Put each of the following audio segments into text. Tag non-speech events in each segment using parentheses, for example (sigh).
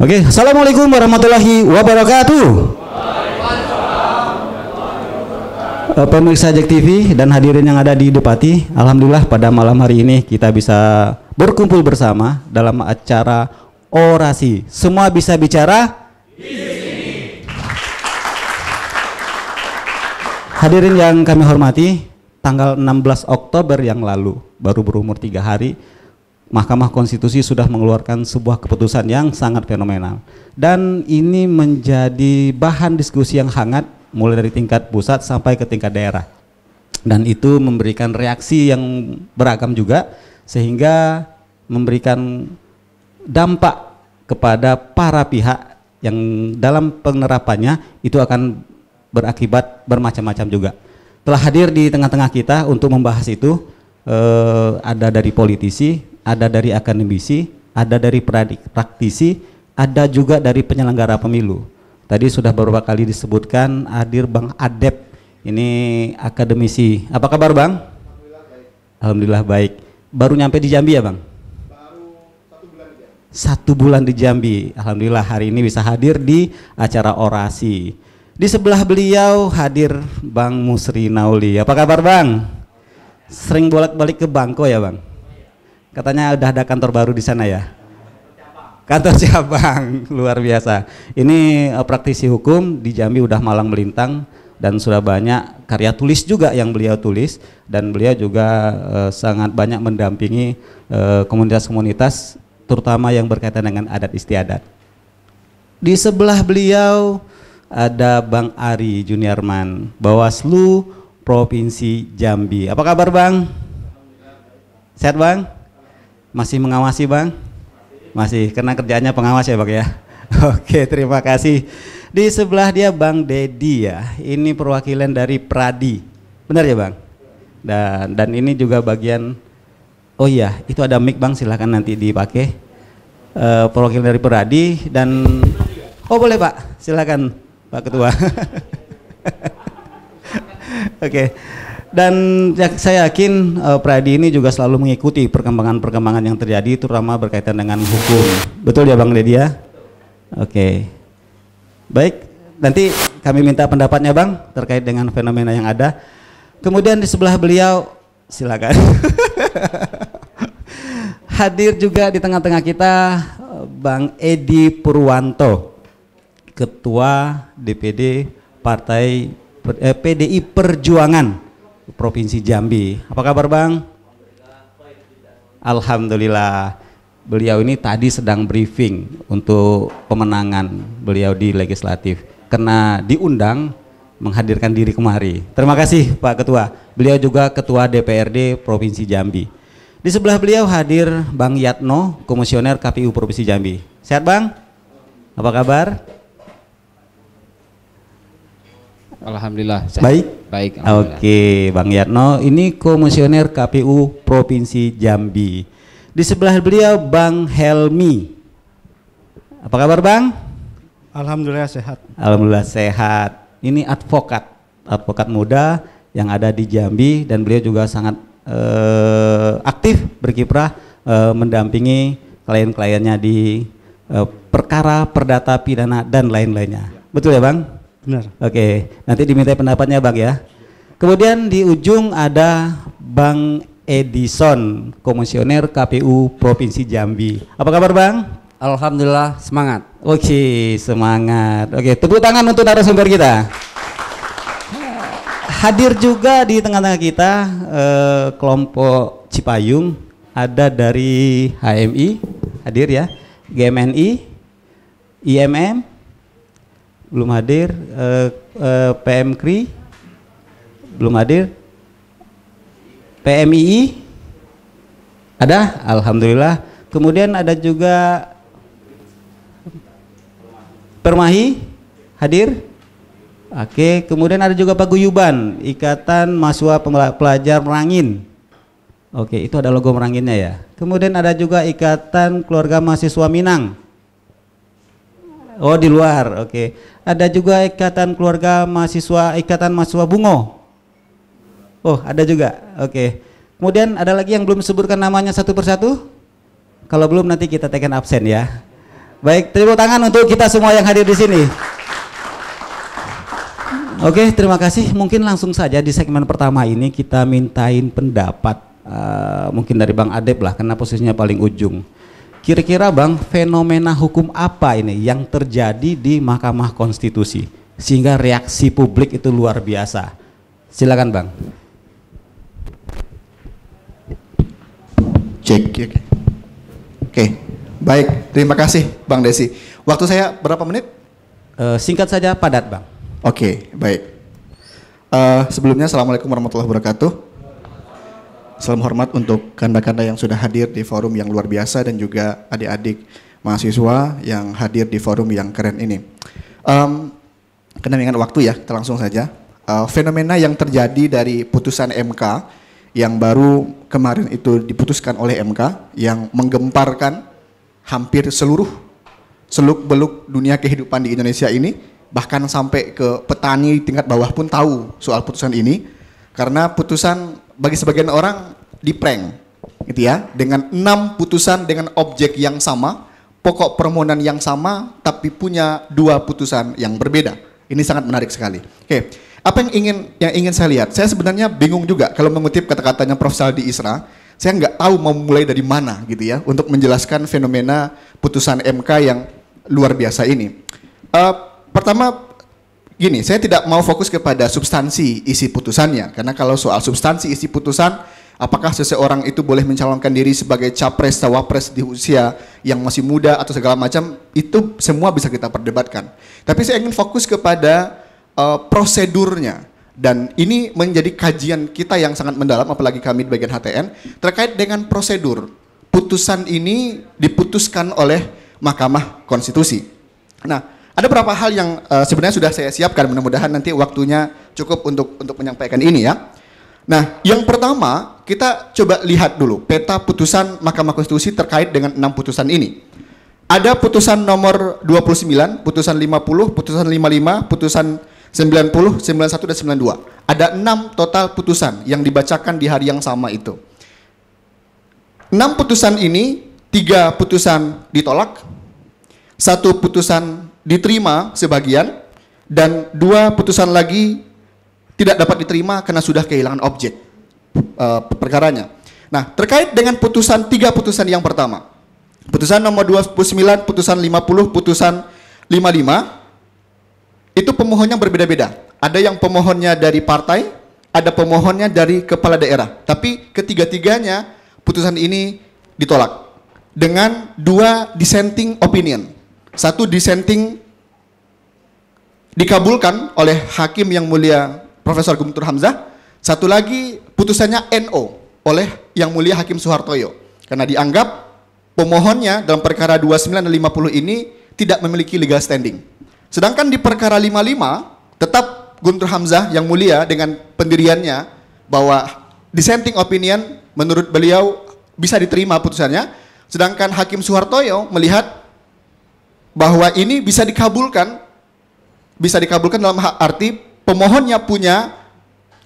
Oke, okay. assalamualaikum warahmatullahi wabarakatuh. Eh, pemirsa Jack TV dan hadirin yang ada di Depati, alhamdulillah pada malam hari ini kita bisa berkumpul bersama dalam acara orasi. Semua bisa bicara Hadirin yang kami hormati, tanggal 16 Oktober yang lalu baru berumur tiga hari Mahkamah Konstitusi sudah mengeluarkan sebuah keputusan yang sangat fenomenal. Dan ini menjadi bahan diskusi yang hangat mulai dari tingkat pusat sampai ke tingkat daerah. Dan itu memberikan reaksi yang beragam juga sehingga memberikan dampak kepada para pihak yang dalam penerapannya itu akan berakibat bermacam-macam juga. Telah hadir di tengah-tengah kita untuk membahas itu eh, ada dari politisi, ada dari akademisi, ada dari praktisi, ada juga dari penyelenggara pemilu. Tadi sudah beberapa kali disebutkan hadir Bang Adep, ini akademisi. Apa kabar Bang? Alhamdulillah baik. Alhamdulillah baik. Baru nyampe di Jambi ya Bang? satu bulan di Jambi. Satu bulan di Jambi. Alhamdulillah hari ini bisa hadir di acara orasi. Di sebelah beliau hadir Bang Musri Nauli. Apa kabar Bang? Sering bolak-balik ke Bangko ya Bang? Katanya udah ada kantor baru di sana ya? Kantor cabang, (laughs) luar biasa. Ini eh, praktisi hukum di Jambi udah malang melintang dan sudah banyak karya tulis juga yang beliau tulis dan beliau juga uh, sangat banyak mendampingi eh, komunitas-komunitas uh, terutama yang berkaitan dengan adat istiadat. Di sebelah beliau ada Bang Ari Juniarman, Bawaslu Provinsi Jambi. Apa kabar Bang? Sehat Bang? Masih mengawasi Bang? Masih, karena kerjanya pengawas ya Bang ya. (laughs) Oke, terima kasih. Di sebelah dia Bang Dedi ya. Ini perwakilan dari Pradi. Benar ya Bang? Dan dan ini juga bagian Oh iya, itu ada mic Bang, silahkan nanti dipakai. Uh, perwakilan dari Pradi dan Oh boleh Pak, silahkan Pak Ketua. (laughs) Oke. okay dan ya, saya yakin uh, eh, Pradi ini juga selalu mengikuti perkembangan-perkembangan yang terjadi terutama berkaitan dengan hukum. Betul ya Bang Dedia. Oke. Okay. Baik, nanti kami minta pendapatnya Bang terkait dengan fenomena yang ada. Kemudian di sebelah beliau silakan. (laughs) Hadir juga di tengah-tengah kita eh, Bang Edi Purwanto, Ketua DPD Partai eh, PDI Perjuangan Provinsi Jambi. Apa kabar Bang? Alhamdulillah. Beliau ini tadi sedang briefing untuk pemenangan beliau di legislatif. Kena diundang menghadirkan diri kemari. Terima kasih Pak Ketua. Beliau juga Ketua DPRD Provinsi Jambi. Di sebelah beliau hadir Bang Yatno, Komisioner KPU Provinsi Jambi. Sehat Bang? Apa kabar? Alhamdulillah. Sehat. Baik. Baik. Oke, Bang Yatno, ini komisioner KPU Provinsi Jambi. Di sebelah beliau Bang Helmi. Apa kabar, Bang? Alhamdulillah sehat. Alhamdulillah sehat. Ini advokat, advokat muda yang ada di Jambi dan beliau juga sangat eh, aktif berkiprah eh, mendampingi klien-kliennya di eh, perkara perdata pidana dan lain-lainnya. Betul ya, Bang? Benar. Oke, nanti diminta pendapatnya Bang ya. Kemudian di ujung ada Bang Edison, komisioner KPU Provinsi Jambi. Apa kabar Bang? Alhamdulillah semangat. Oke, semangat. Oke, tepuk tangan untuk narasumber kita. Hadir juga di tengah-tengah kita eh, kelompok Cipayung ada dari HMI hadir ya, GMNI, IMM, belum hadir. Uh, eh, uh, eh, PMKRI belum hadir. PMII ada, alhamdulillah. Kemudian ada juga Permahi hadir. Oke, kemudian ada juga paguyuban Ikatan Mahasiswa Pelajar Merangin. Oke, itu ada logo Meranginnya ya. Kemudian ada juga Ikatan Keluarga Mahasiswa Minang. Oh di luar, oke. Okay. Ada juga ikatan keluarga mahasiswa, ikatan mahasiswa Bungo. Oh ada juga, oke. Okay. Kemudian ada lagi yang belum sebutkan namanya satu persatu? Kalau belum nanti kita tekan absen ya. Baik, terima tangan untuk kita semua yang hadir di sini. Oke, okay, terima kasih. Mungkin langsung saja di segmen pertama ini kita mintain pendapat uh, mungkin dari Bang Adep lah, karena posisinya paling ujung. Kira-kira Bang, fenomena hukum apa ini yang terjadi di Mahkamah Konstitusi sehingga reaksi publik itu luar biasa? Silakan Bang. Cek, Okay. Oke, baik. Terima kasih Bang Desi. Waktu saya berapa menit? Uh, singkat saja, padat Bang. Oke, baik. Uh, sebelumnya Assalamualaikum warahmatullahi wabarakatuh salam hormat untuk kanda-kanda yang sudah hadir di forum yang luar biasa dan juga adik-adik mahasiswa yang hadir di forum yang keren ini. Um, kena dengan waktu ya, kita langsung saja. Uh, fenomena yang terjadi dari putusan MK yang baru kemarin itu diputuskan oleh MK yang menggemparkan hampir seluruh seluk-beluk dunia kehidupan di Indonesia ini bahkan sampai ke petani tingkat bawah pun tahu soal putusan ini karena putusan bagi sebagian orang di prank gitu ya dengan enam putusan dengan objek yang sama pokok permohonan yang sama tapi punya dua putusan yang berbeda ini sangat menarik sekali oke apa yang ingin yang ingin saya lihat saya sebenarnya bingung juga kalau mengutip kata-katanya Prof Saldi Isra saya nggak tahu mau mulai dari mana gitu ya untuk menjelaskan fenomena putusan MK yang luar biasa ini uh, pertama gini, saya tidak mau fokus kepada substansi isi putusannya karena kalau soal substansi isi putusan apakah seseorang itu boleh mencalonkan diri sebagai capres cawapres di usia yang masih muda atau segala macam itu semua bisa kita perdebatkan. Tapi saya ingin fokus kepada uh, prosedurnya dan ini menjadi kajian kita yang sangat mendalam apalagi kami di bagian HTN terkait dengan prosedur putusan ini diputuskan oleh Mahkamah Konstitusi. Nah, ada beberapa hal yang uh, sebenarnya sudah saya siapkan, mudah-mudahan nanti waktunya cukup untuk untuk menyampaikan ini ya. Nah, yang pertama kita coba lihat dulu peta putusan Mahkamah Konstitusi terkait dengan enam putusan ini. Ada putusan nomor 29, putusan 50, putusan 55, putusan 90, 91 dan 92. Ada enam total putusan yang dibacakan di hari yang sama itu. Enam putusan ini, tiga putusan ditolak, satu putusan diterima sebagian dan dua putusan lagi tidak dapat diterima karena sudah kehilangan objek uh, perkaranya. Nah, terkait dengan putusan tiga putusan yang pertama. Putusan nomor 29, putusan 50, putusan 55 itu pemohonnya berbeda-beda. Ada yang pemohonnya dari partai, ada pemohonnya dari kepala daerah. Tapi ketiga-tiganya putusan ini ditolak dengan dua dissenting opinion. Satu dissenting dikabulkan oleh hakim yang mulia Profesor Gumtur Hamzah. Satu lagi putusannya NO oleh yang mulia Hakim Soehartoyo. Karena dianggap pemohonnya dalam perkara 29 dan 50 ini tidak memiliki legal standing. Sedangkan di perkara 55 tetap Guntur Hamzah yang mulia dengan pendiriannya bahwa dissenting opinion menurut beliau bisa diterima putusannya. Sedangkan Hakim Soehartoyo melihat bahwa ini bisa dikabulkan bisa dikabulkan dalam arti pemohonnya punya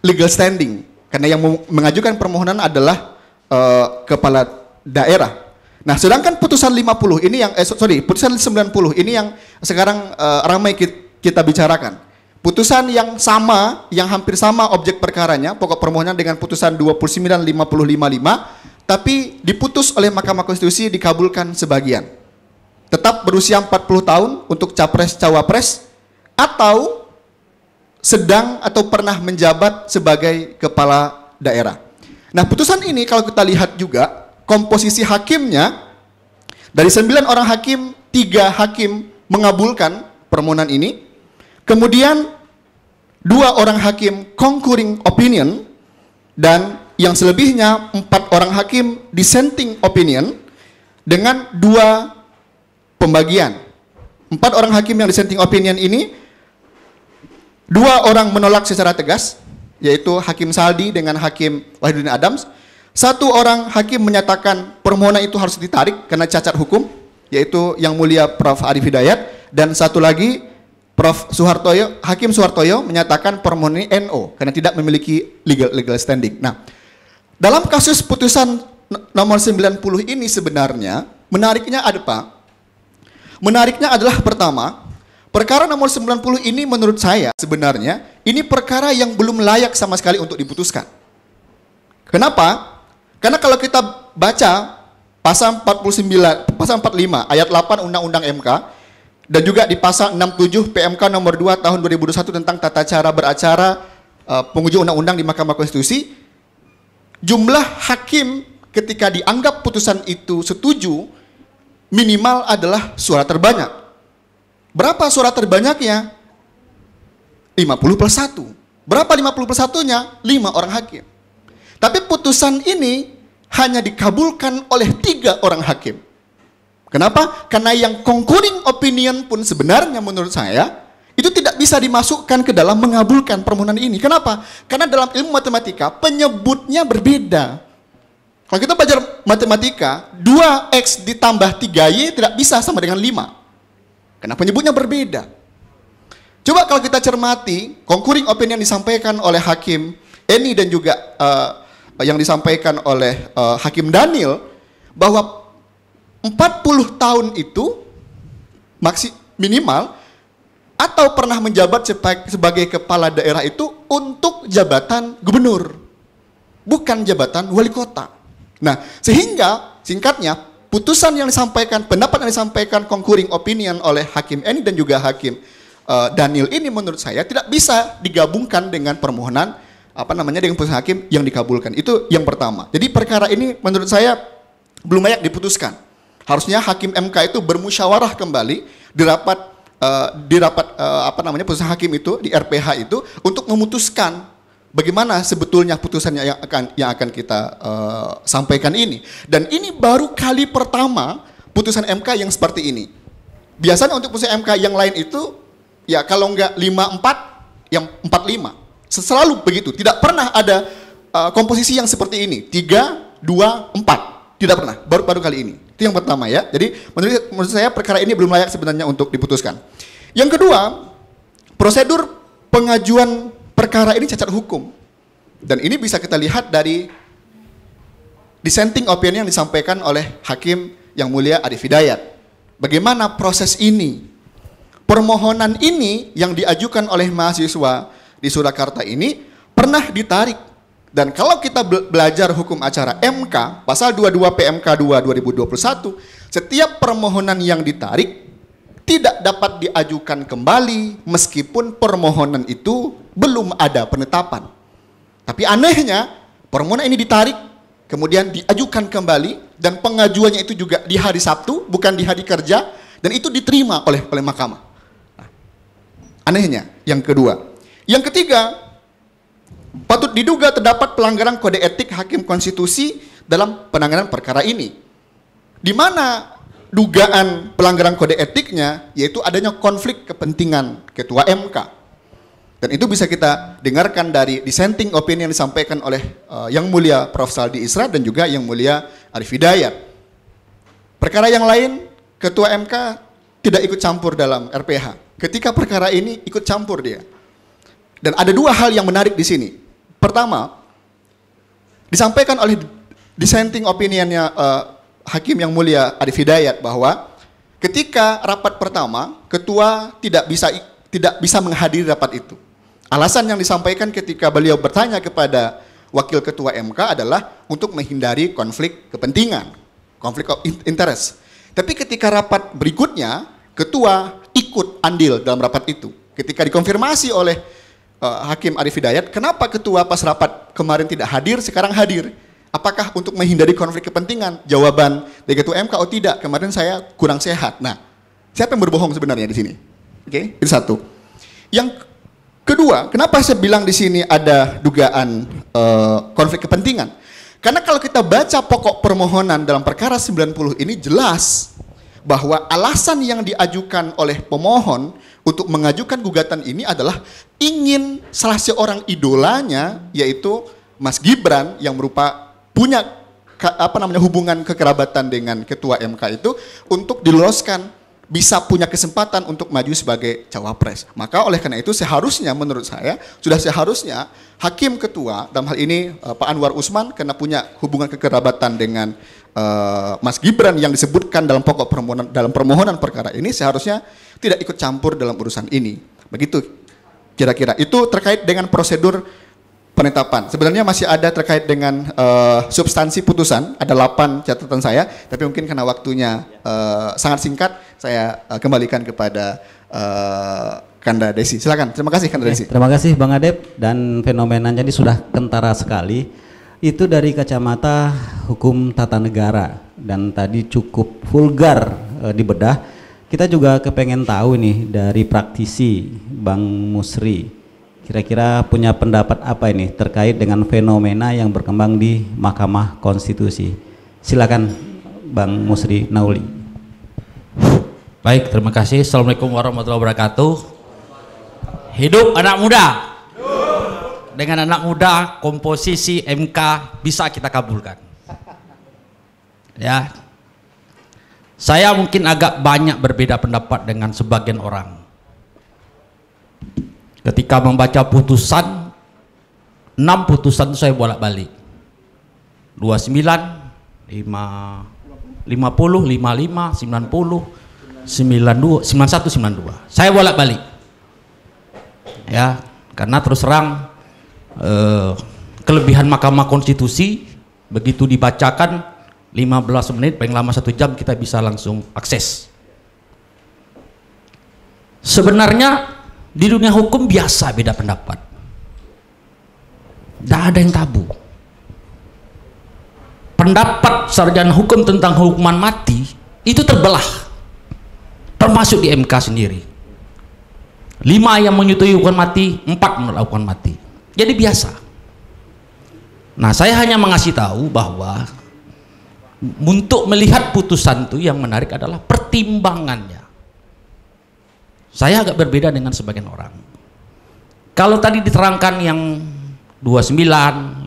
legal standing karena yang mengajukan permohonan adalah uh, kepala daerah. Nah, sedangkan putusan 50 ini yang eh, sorry, putusan 90 ini yang sekarang uh, ramai kita bicarakan. Putusan yang sama, yang hampir sama objek perkaranya, pokok permohonan dengan putusan 29 50 55, tapi diputus oleh Mahkamah Konstitusi dikabulkan sebagian tetap berusia 40 tahun untuk capres cawapres atau sedang atau pernah menjabat sebagai kepala daerah. Nah, putusan ini kalau kita lihat juga komposisi hakimnya dari 9 orang hakim, tiga hakim mengabulkan permohonan ini. Kemudian dua orang hakim concurring opinion dan yang selebihnya empat orang hakim dissenting opinion dengan dua pembagian. Empat orang hakim yang dissenting opinion ini, dua orang menolak secara tegas, yaitu Hakim Saldi dengan Hakim Wahidudin Adams. Satu orang hakim menyatakan permohonan itu harus ditarik karena cacat hukum, yaitu Yang Mulia Prof. Arif Hidayat, dan satu lagi Prof. Suhartoyo, Hakim Suhartoyo menyatakan permohonan ini NO karena tidak memiliki legal legal standing. Nah, dalam kasus putusan nomor 90 ini sebenarnya menariknya ada Pak, Menariknya adalah pertama, perkara nomor 90 ini menurut saya sebenarnya ini perkara yang belum layak sama sekali untuk diputuskan. Kenapa? Karena kalau kita baca pasal 49, pasal 45 ayat 8 Undang-Undang MK dan juga di pasal 67 PMK nomor 2 tahun 2021 tentang tata cara beracara uh, penguji undang-undang di Mahkamah Konstitusi jumlah hakim ketika dianggap putusan itu setuju minimal adalah suara terbanyak. Berapa suara terbanyaknya? 50 plus 1. Berapa 50 plus 1-nya? 5 orang hakim. Tapi putusan ini hanya dikabulkan oleh tiga orang hakim. Kenapa? Karena yang concurring opinion pun sebenarnya menurut saya itu tidak bisa dimasukkan ke dalam mengabulkan permohonan ini. Kenapa? Karena dalam ilmu matematika penyebutnya berbeda. Kalau kita belajar matematika, 2x ditambah 3y tidak bisa sama dengan 5. Kenapa penyebutnya berbeda. Coba kalau kita cermati, concurring opinion yang disampaikan oleh Hakim Eni dan juga uh, yang disampaikan oleh uh, Hakim Daniel, bahwa 40 tahun itu maksi, minimal atau pernah menjabat sebagai kepala daerah itu untuk jabatan gubernur, bukan jabatan wali kota. Nah, sehingga singkatnya putusan yang disampaikan, pendapat yang disampaikan concurring opinion oleh hakim Eni dan juga hakim uh, Daniel ini menurut saya tidak bisa digabungkan dengan permohonan apa namanya dengan putusan hakim yang dikabulkan. Itu yang pertama. Jadi perkara ini menurut saya belum layak diputuskan. Harusnya hakim MK itu bermusyawarah kembali di rapat uh, eh, di rapat uh, eh, apa namanya putusan hakim itu di RPH itu untuk memutuskan bagaimana sebetulnya putusannya yang akan yang akan kita uh, sampaikan ini. Dan ini baru kali pertama putusan MK yang seperti ini. Biasanya untuk putusan MK yang lain itu ya kalau enggak 54 yang 45. Selalu begitu, tidak pernah ada uh, komposisi yang seperti ini. 3 2 4. Tidak pernah, baru baru kali ini. Itu yang pertama ya. Jadi menurut menurut saya perkara ini belum layak sebenarnya untuk diputuskan. Yang kedua, prosedur pengajuan perkara ini cacat hukum. Dan ini bisa kita lihat dari dissenting opinion yang disampaikan oleh hakim yang mulia Arif Hidayat. Bagaimana proses ini? Permohonan ini yang diajukan oleh mahasiswa di Surakarta ini pernah ditarik. Dan kalau kita belajar hukum acara MK, pasal 22 PMK 2 2021, setiap permohonan yang ditarik tidak dapat diajukan kembali meskipun permohonan itu belum ada penetapan. Tapi anehnya, permohonan ini ditarik, kemudian diajukan kembali dan pengajuannya itu juga di hari Sabtu, bukan di hari kerja dan itu diterima oleh oleh mahkamah. Nah, anehnya, yang kedua. Yang ketiga, patut diduga terdapat pelanggaran kode etik hakim konstitusi dalam penanganan perkara ini. Di mana dugaan pelanggaran kode etiknya yaitu adanya konflik kepentingan ketua MK. Dan itu bisa kita dengarkan dari dissenting opinion yang disampaikan oleh uh, Yang Mulia Prof. Saldi Isra dan juga Yang Mulia Arif Hidayat. Perkara yang lain, Ketua MK tidak ikut campur dalam RPH. Ketika perkara ini ikut campur dia. Dan ada dua hal yang menarik di sini. Pertama, disampaikan oleh dissenting opinionnya uh, Hakim yang mulia Arif Hidayat bahwa ketika rapat pertama ketua tidak bisa tidak bisa menghadiri rapat itu. Alasan yang disampaikan ketika beliau bertanya kepada wakil ketua MK adalah untuk menghindari konflik kepentingan, konflik of interest. Tapi ketika rapat berikutnya ketua ikut andil dalam rapat itu. Ketika dikonfirmasi oleh uh, Hakim Arif Hidayat, kenapa ketua pas rapat kemarin tidak hadir, sekarang hadir? Apakah untuk menghindari konflik kepentingan? Jawaban dari ketua MK, oh tidak, kemarin saya kurang sehat. Nah, siapa yang berbohong sebenarnya di sini? Oke, okay? itu satu. Yang kedua, kenapa saya bilang di sini ada dugaan uh, konflik kepentingan? Karena kalau kita baca pokok permohonan dalam perkara 90 ini jelas bahwa alasan yang diajukan oleh pemohon untuk mengajukan gugatan ini adalah ingin salah seorang idolanya yaitu Mas Gibran yang merupakan punya apa namanya hubungan kekerabatan dengan ketua MK itu untuk diloloskan bisa punya kesempatan untuk maju sebagai cawapres. Maka oleh karena itu seharusnya menurut saya sudah seharusnya hakim ketua dalam hal ini eh, Pak Anwar Usman karena punya hubungan kekerabatan dengan uh, Mas Gibran yang disebutkan dalam pokok permohonan dalam permohonan perkara ini seharusnya tidak ikut campur dalam urusan ini. Begitu kira-kira itu terkait dengan prosedur penetapan. Sebenarnya masih ada terkait dengan uh, substansi putusan, ada 8 catatan saya, tapi mungkin karena waktunya uh, sangat singkat, saya uh, kembalikan kepada uh, Kanda Desi. Silakan. Terima kasih Kanda Desi. Eh, terima kasih Bang Adep dan fenomena jadi sudah kentara sekali. Itu dari kacamata hukum tata negara dan tadi cukup vulgar uh, dibedah. Kita juga kepengen tahu nih dari praktisi Bang Musri kira-kira punya pendapat apa ini terkait dengan fenomena yang berkembang di Mahkamah Konstitusi. Silakan Bang Musri Nauli. Baik, terima kasih. Assalamualaikum warahmatullahi wabarakatuh. Hidup anak muda. Dengan anak muda, komposisi MK bisa kita kabulkan. Ya, saya mungkin agak banyak berbeda pendapat dengan sebagian orang ketika membaca putusan enam putusan saya bolak-balik 29 5 50 55 90 92 91 92 saya bolak balik ya karena terus terang eh, kelebihan Mahkamah Konstitusi begitu dibacakan 15 menit paling lama satu jam kita bisa langsung akses sebenarnya di dunia hukum biasa beda pendapat. Tidak ada yang tabu. Pendapat sarjana hukum tentang hukuman mati itu terbelah. Termasuk di MK sendiri. Lima yang menyetujui hukuman mati, empat menolak hukuman mati. Jadi biasa. Nah, saya hanya mengasih tahu bahwa untuk melihat putusan itu yang menarik adalah pertimbangannya saya agak berbeda dengan sebagian orang. Kalau tadi diterangkan yang 29, 5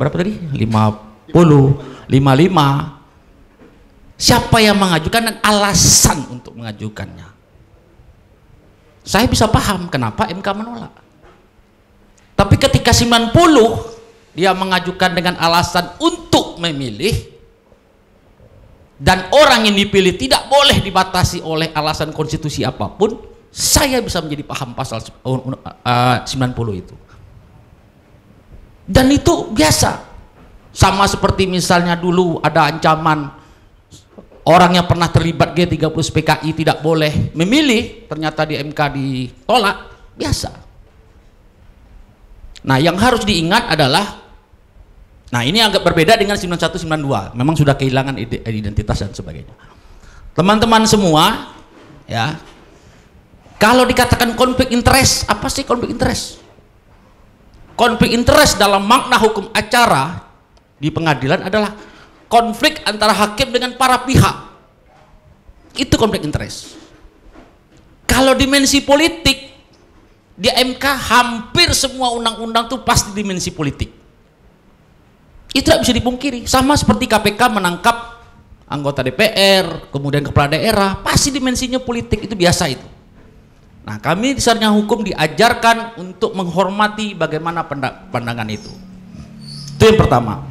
berapa tadi? 50, 55. Siapa yang mengajukan dan alasan untuk mengajukannya? Saya bisa paham kenapa MK menolak. Tapi ketika 90 dia mengajukan dengan alasan untuk memilih dan orang yang dipilih tidak boleh dibatasi oleh alasan konstitusi apapun, saya bisa menjadi paham pasal 90 uh, itu. Dan itu biasa. Sama seperti misalnya dulu ada ancaman orang yang pernah terlibat G30 PKI tidak boleh memilih, ternyata di MK ditolak, biasa. Nah, yang harus diingat adalah Nah ini agak berbeda dengan 9192, memang sudah kehilangan identitas dan sebagainya. Teman-teman semua, ya, kalau dikatakan konflik interest, apa sih konflik interest? Konflik interest dalam makna hukum acara di pengadilan adalah konflik antara hakim dengan para pihak. Itu konflik interest. Kalau dimensi politik, di MK hampir semua undang-undang itu pasti dimensi politik itu tidak bisa dipungkiri. Sama seperti KPK menangkap anggota DPR, kemudian kepala daerah, pasti dimensinya politik itu biasa itu. Nah, kami di sarjana hukum diajarkan untuk menghormati bagaimana pandangan itu. Itu yang pertama.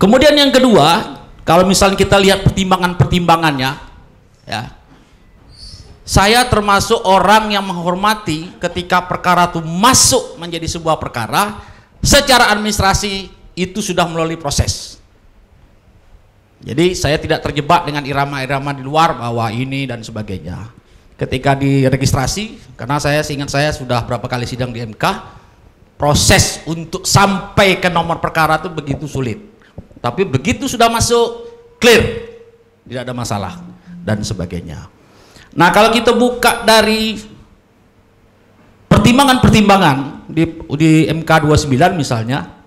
Kemudian yang kedua, kalau misalnya kita lihat pertimbangan-pertimbangannya, ya. Saya termasuk orang yang menghormati ketika perkara itu masuk menjadi sebuah perkara secara administrasi itu sudah melalui proses. Jadi saya tidak terjebak dengan irama-irama di luar bahwa ini dan sebagainya. Ketika di registrasi, karena saya seingat saya sudah berapa kali sidang di MK, proses untuk sampai ke nomor perkara itu begitu sulit. Tapi begitu sudah masuk, clear, tidak ada masalah dan sebagainya. Nah kalau kita buka dari pertimbangan-pertimbangan di, di MK 29 misalnya,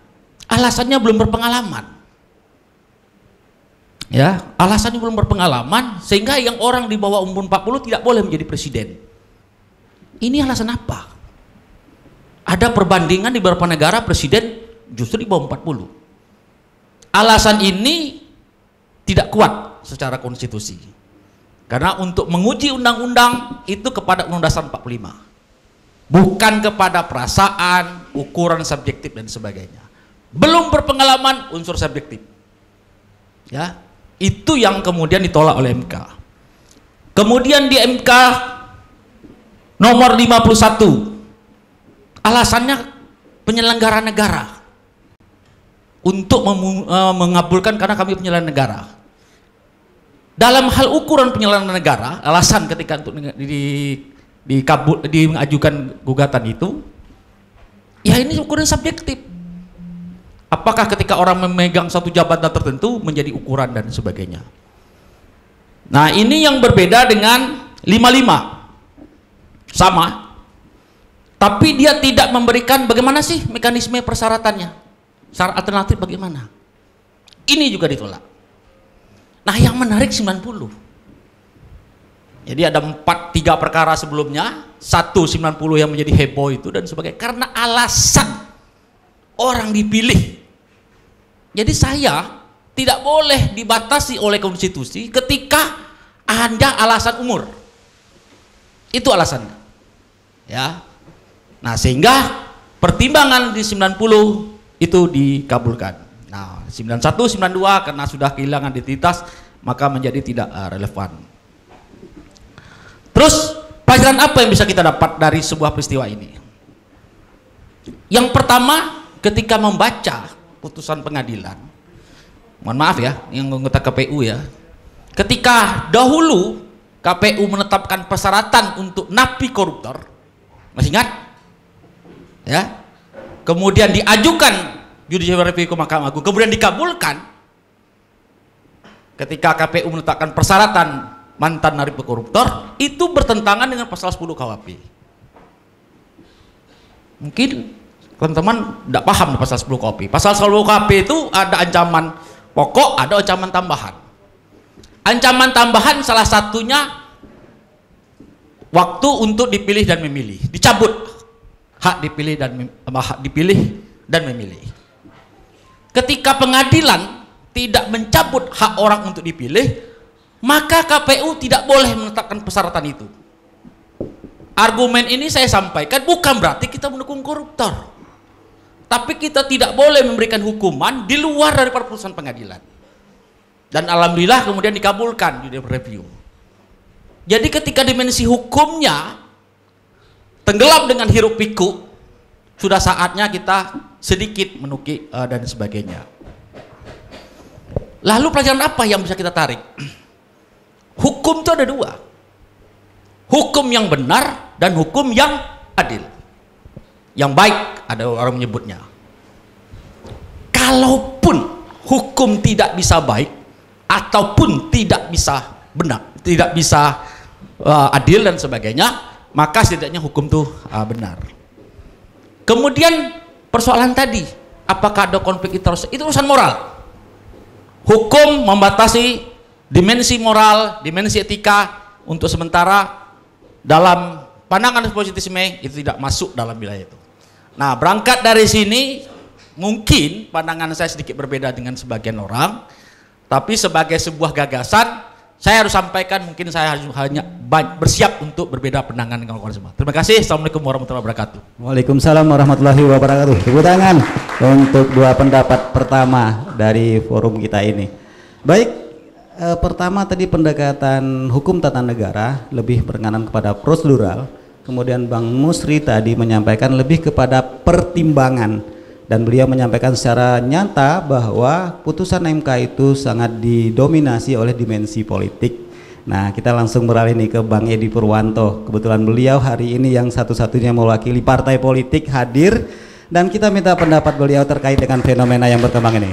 alasannya belum berpengalaman ya alasannya belum berpengalaman sehingga yang orang di bawah umur 40 tidak boleh menjadi presiden ini alasan apa ada perbandingan di beberapa negara presiden justru di bawah 40 alasan ini tidak kuat secara konstitusi karena untuk menguji undang-undang itu kepada undang dasar 45 bukan kepada perasaan ukuran subjektif dan sebagainya belum berpengalaman unsur subjektif. Ya, itu yang kemudian ditolak oleh MK. Kemudian di MK nomor 51 alasannya penyelenggara negara untuk e, mengabulkan karena kami penyelenggara negara. Dalam hal ukuran penyelenggara negara, alasan ketika untuk di di, di mengajukan gugatan itu ya ini ukuran subjektif Apakah ketika orang memegang satu jabatan tertentu menjadi ukuran dan sebagainya? Nah, ini yang berbeda dengan 55. Sama. Tapi dia tidak memberikan bagaimana sih mekanisme persyaratannya? Syarat alternatif bagaimana? Ini juga ditolak. Nah, yang menarik 90. Jadi ada empat tiga perkara sebelumnya, satu 90 yang menjadi heboh itu dan sebagainya. Karena alasan orang dipilih jadi saya tidak boleh dibatasi oleh konstitusi ketika ada alasan umur. Itu alasannya. Ya. Nah, sehingga pertimbangan di 90 itu dikabulkan. Nah, 91, 92 karena sudah kehilangan identitas maka menjadi tidak eh, relevan. Terus pelajaran apa yang bisa kita dapat dari sebuah peristiwa ini? Yang pertama, ketika membaca putusan pengadilan mohon maaf ya yang anggota KPU ya ketika dahulu KPU menetapkan persyaratan untuk napi koruptor masih ingat ya kemudian diajukan judicial review ke Mahkamah Agung kemudian dikabulkan ketika KPU menetapkan persyaratan mantan napi koruptor itu bertentangan dengan pasal 10 KWP mungkin teman-teman tidak paham pasal 10 kopi. Pasal 10 kopi itu ada ancaman pokok, ada ancaman tambahan. Ancaman tambahan salah satunya waktu untuk dipilih dan memilih, dicabut hak dipilih dan hak dipilih dan memilih. Ketika pengadilan tidak mencabut hak orang untuk dipilih, maka KPU tidak boleh menetapkan persyaratan itu. Argumen ini saya sampaikan bukan berarti kita mendukung koruptor tapi kita tidak boleh memberikan hukuman di luar dari putusan pengadilan. Dan alhamdulillah kemudian dikabulkan di review. Jadi ketika dimensi hukumnya tenggelam dengan hiruk pikuk, sudah saatnya kita sedikit menuki uh, dan sebagainya. Lalu pelajaran apa yang bisa kita tarik? (clears throat) Hukum itu ada dua. Hukum yang benar dan hukum yang adil yang baik ada orang menyebutnya kalaupun hukum tidak bisa baik ataupun tidak bisa benar tidak bisa uh, adil dan sebagainya maka setidaknya hukum itu uh, benar kemudian persoalan tadi apakah ada konflik itu itu urusan moral hukum membatasi dimensi moral dimensi etika untuk sementara dalam pandangan positivisme itu tidak masuk dalam wilayah itu Nah, berangkat dari sini mungkin pandangan saya sedikit berbeda dengan sebagian orang, tapi sebagai sebuah gagasan saya harus sampaikan mungkin saya harus hanya bersiap untuk berbeda pandangan dengan orang semua. Terima kasih. Assalamualaikum warahmatullahi wabarakatuh. Waalaikumsalam warahmatullahi wabarakatuh. Tepuk tangan untuk dua pendapat pertama dari forum kita ini. Baik, e, pertama tadi pendekatan hukum tata negara lebih berkenan kepada prosedural Kemudian Bang Musri tadi menyampaikan lebih kepada pertimbangan dan beliau menyampaikan secara nyata bahwa putusan MK itu sangat didominasi oleh dimensi politik. Nah, kita langsung beralih nih ke Bang Edi Purwanto. Kebetulan beliau hari ini yang satu-satunya mewakili partai politik hadir dan kita minta pendapat beliau terkait dengan fenomena yang berkembang ini.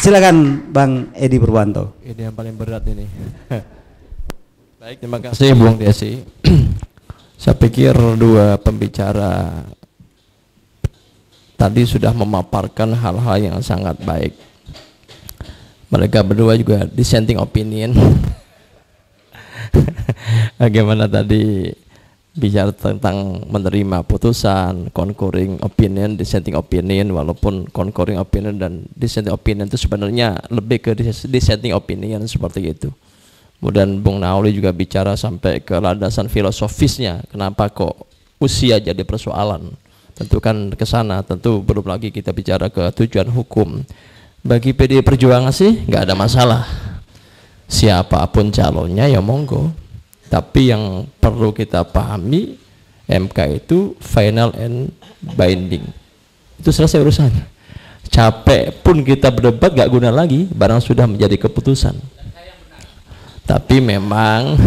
Silakan Bang Edi Purwanto. Ini yang paling berat ini. (laughs) Baik, terima kasih Bung Desi. (clears throat) Saya pikir dua pembicara tadi sudah memaparkan hal-hal yang sangat baik. Mereka berdua juga dissenting opinion. (laughs) Bagaimana tadi bicara tentang menerima putusan, concurring opinion, dissenting opinion, walaupun concurring opinion dan dissenting opinion itu sebenarnya lebih ke dissenting opinion seperti itu. Kemudian Bung Nauli juga bicara sampai ke landasan filosofisnya, kenapa kok usia jadi persoalan. Tentu kan ke sana, tentu belum lagi kita bicara ke tujuan hukum. Bagi PD Perjuangan sih nggak ada masalah. Siapapun calonnya ya monggo. Tapi yang perlu kita pahami MK itu final and binding. Itu selesai urusan. Capek pun kita berdebat nggak guna lagi, barang sudah menjadi keputusan tapi memang (laughs)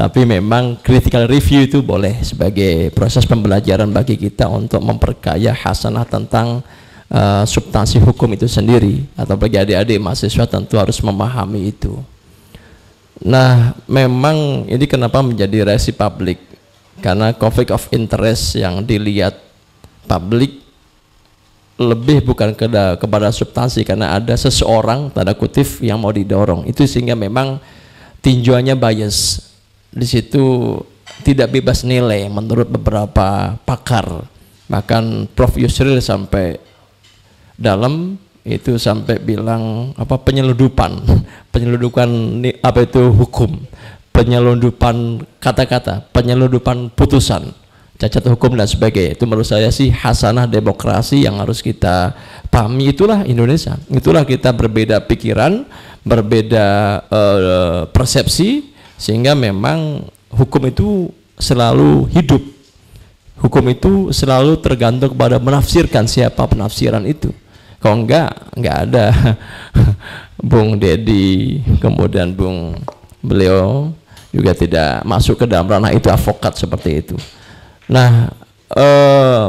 tapi memang critical review itu boleh sebagai proses pembelajaran bagi kita untuk memperkaya hasanah tentang uh, substansi hukum itu sendiri atau bagi adik-adik mahasiswa tentu harus memahami itu nah memang ini kenapa menjadi resi publik karena conflict of interest yang dilihat publik lebih bukan ke, kepada substansi karena ada seseorang tanda kutip yang mau didorong itu sehingga memang tinjuannya bias di situ tidak bebas nilai menurut beberapa pakar bahkan Prof Yusril sampai dalam itu sampai bilang apa penyeludupan (laughs) penyeludupan apa itu hukum penyeludupan kata-kata penyeludupan putusan cacat hukum dan sebagainya itu menurut saya sih hasanah demokrasi yang harus kita pahami itulah Indonesia itulah kita berbeda pikiran berbeda uh, persepsi sehingga memang hukum itu selalu hidup hukum itu selalu tergantung kepada menafsirkan siapa penafsiran itu kalau enggak enggak ada (laughs) Bung Dedi kemudian Bung beliau juga tidak masuk ke dalam ranah itu avokat seperti itu Nah, eh,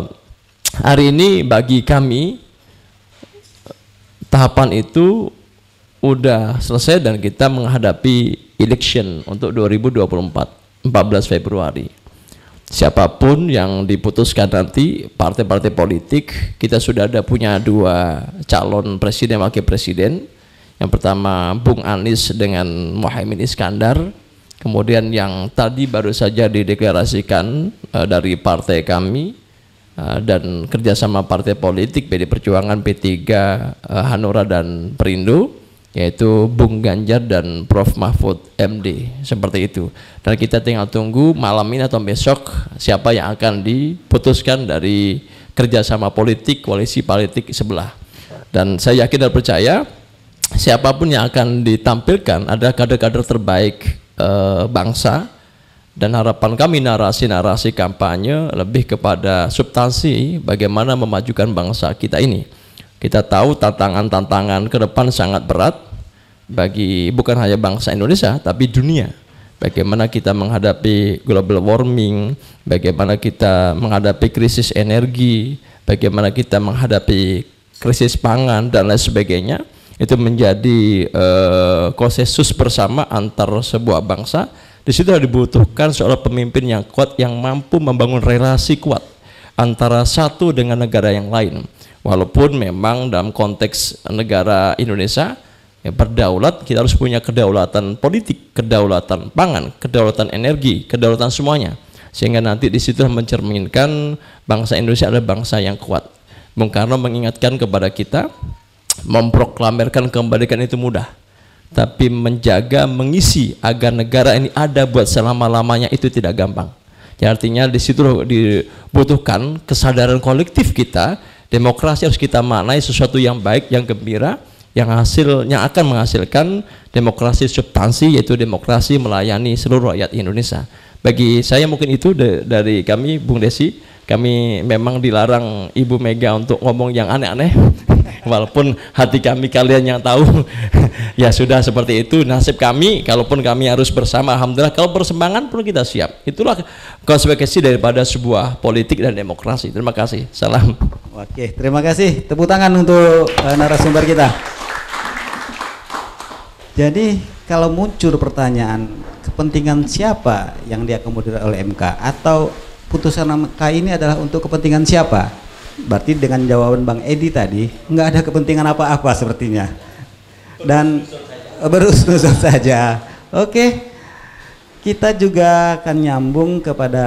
hari ini bagi kami tahapan itu udah selesai dan kita menghadapi election untuk 2024 14 Februari. Siapapun yang diputuskan nanti partai-partai politik kita sudah ada punya dua calon presiden wakil presiden. Yang pertama Bung Anies dengan Mohaimin Iskandar Kemudian yang tadi baru saja dideklarasikan uh, dari partai kami uh, dan kerjasama partai politik PD Perjuangan P3 uh, eh, Hanura dan Perindo yaitu Bung Ganjar dan Prof Mahfud MD seperti itu. Dan kita tinggal tunggu malam ini atau besok siapa yang akan diputuskan dari kerjasama politik koalisi politik sebelah. Dan saya yakin dan percaya siapapun yang akan ditampilkan ada kader-kader terbaik uh, bangsa dan harapan kami narasi-narasi kampanye lebih kepada substansi bagaimana memajukan bangsa kita ini. Kita tahu tantangan-tantangan ke depan sangat berat bagi bukan hanya bangsa Indonesia tapi dunia. Bagaimana kita menghadapi global warming, bagaimana kita menghadapi krisis energi, bagaimana kita menghadapi krisis pangan dan lain sebagainya itu menjadi uh, bersama antar sebuah bangsa di situ dibutuhkan seorang pemimpin yang kuat yang mampu membangun relasi kuat antara satu dengan negara yang lain walaupun memang dalam konteks negara Indonesia ya berdaulat kita harus punya kedaulatan politik kedaulatan pangan kedaulatan energi kedaulatan semuanya sehingga nanti di situ mencerminkan bangsa Indonesia adalah bangsa yang kuat Bung Karno mengingatkan kepada kita memproklamirkan kemerdekaan itu mudah tapi menjaga mengisi agar negara ini ada buat selama-lamanya itu tidak gampang. Ya, artinya di situ dibutuhkan kesadaran kolektif kita, demokrasi harus kita maknai sesuatu yang baik, yang gembira, yang hasilnya akan menghasilkan demokrasi substansi yaitu demokrasi melayani seluruh rakyat Indonesia. Bagi saya mungkin itu dari kami Bung Desi, kami memang dilarang Ibu Mega untuk ngomong yang aneh-aneh. (laughs) walaupun hati kami kalian yang tahu (laughs) ya sudah seperti itu nasib kami kalaupun kami harus bersama alhamdulillah kalau persembangan pun kita siap itulah konsekuensi daripada sebuah politik dan demokrasi terima kasih salam oke terima kasih tepuk tangan untuk uh, narasumber kita jadi kalau muncul pertanyaan kepentingan siapa yang diakomodir oleh MK atau putusan MK ini adalah untuk kepentingan siapa Berarti dengan jawaban Bang Edi tadi nggak ada kepentingan apa-apa sepertinya. Dan berusnusun saja. Oke. Kita juga akan nyambung kepada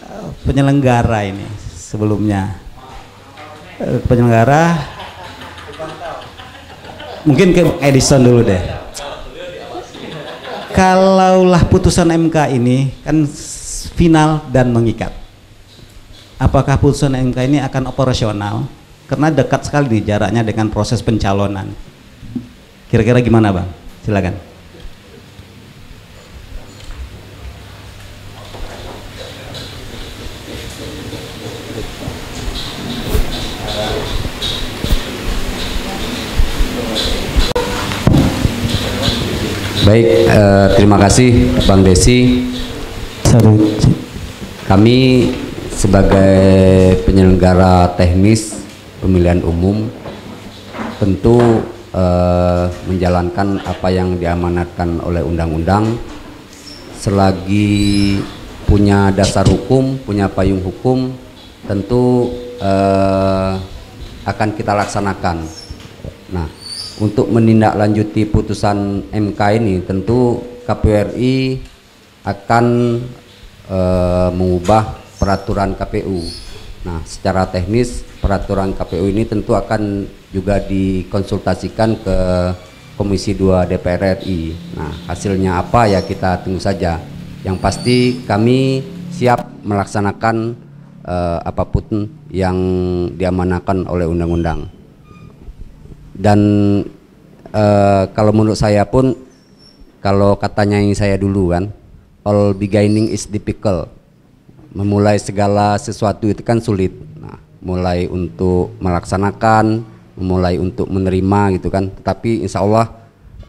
eh, penyelenggara ini sebelumnya. Eh, penyelenggara mungkin ke Edison dulu deh. Kalaulah putusan MK ini kan final dan mengikat apakah putusan MK ini akan operasional karena dekat sekali nih jaraknya dengan proses pencalonan kira-kira gimana bang silakan Baik, eh, terima kasih Bang Desi. Kami sebagai penyelenggara teknis pemilihan umum tentu eh, menjalankan apa yang diamanatkan oleh undang-undang selagi punya dasar hukum, punya payung hukum tentu eh, akan kita laksanakan. Nah, untuk menindaklanjuti putusan MK ini tentu KPU RI akan eh, mengubah peraturan KPU. Nah, secara teknis peraturan KPU ini tentu akan juga dikonsultasikan ke Komisi 2 DPR RI. Nah, hasilnya apa ya kita tunggu saja. Yang pasti kami siap melaksanakan uh, apapun yang diamanakan oleh undang-undang. Dan uh, kalau menurut saya pun kalau katanya yang saya dulu kan, all beginning is difficult memulai segala sesuatu itu kan sulit. Nah, mulai untuk melaksanakan, mulai untuk menerima gitu kan. Tapi insya Allah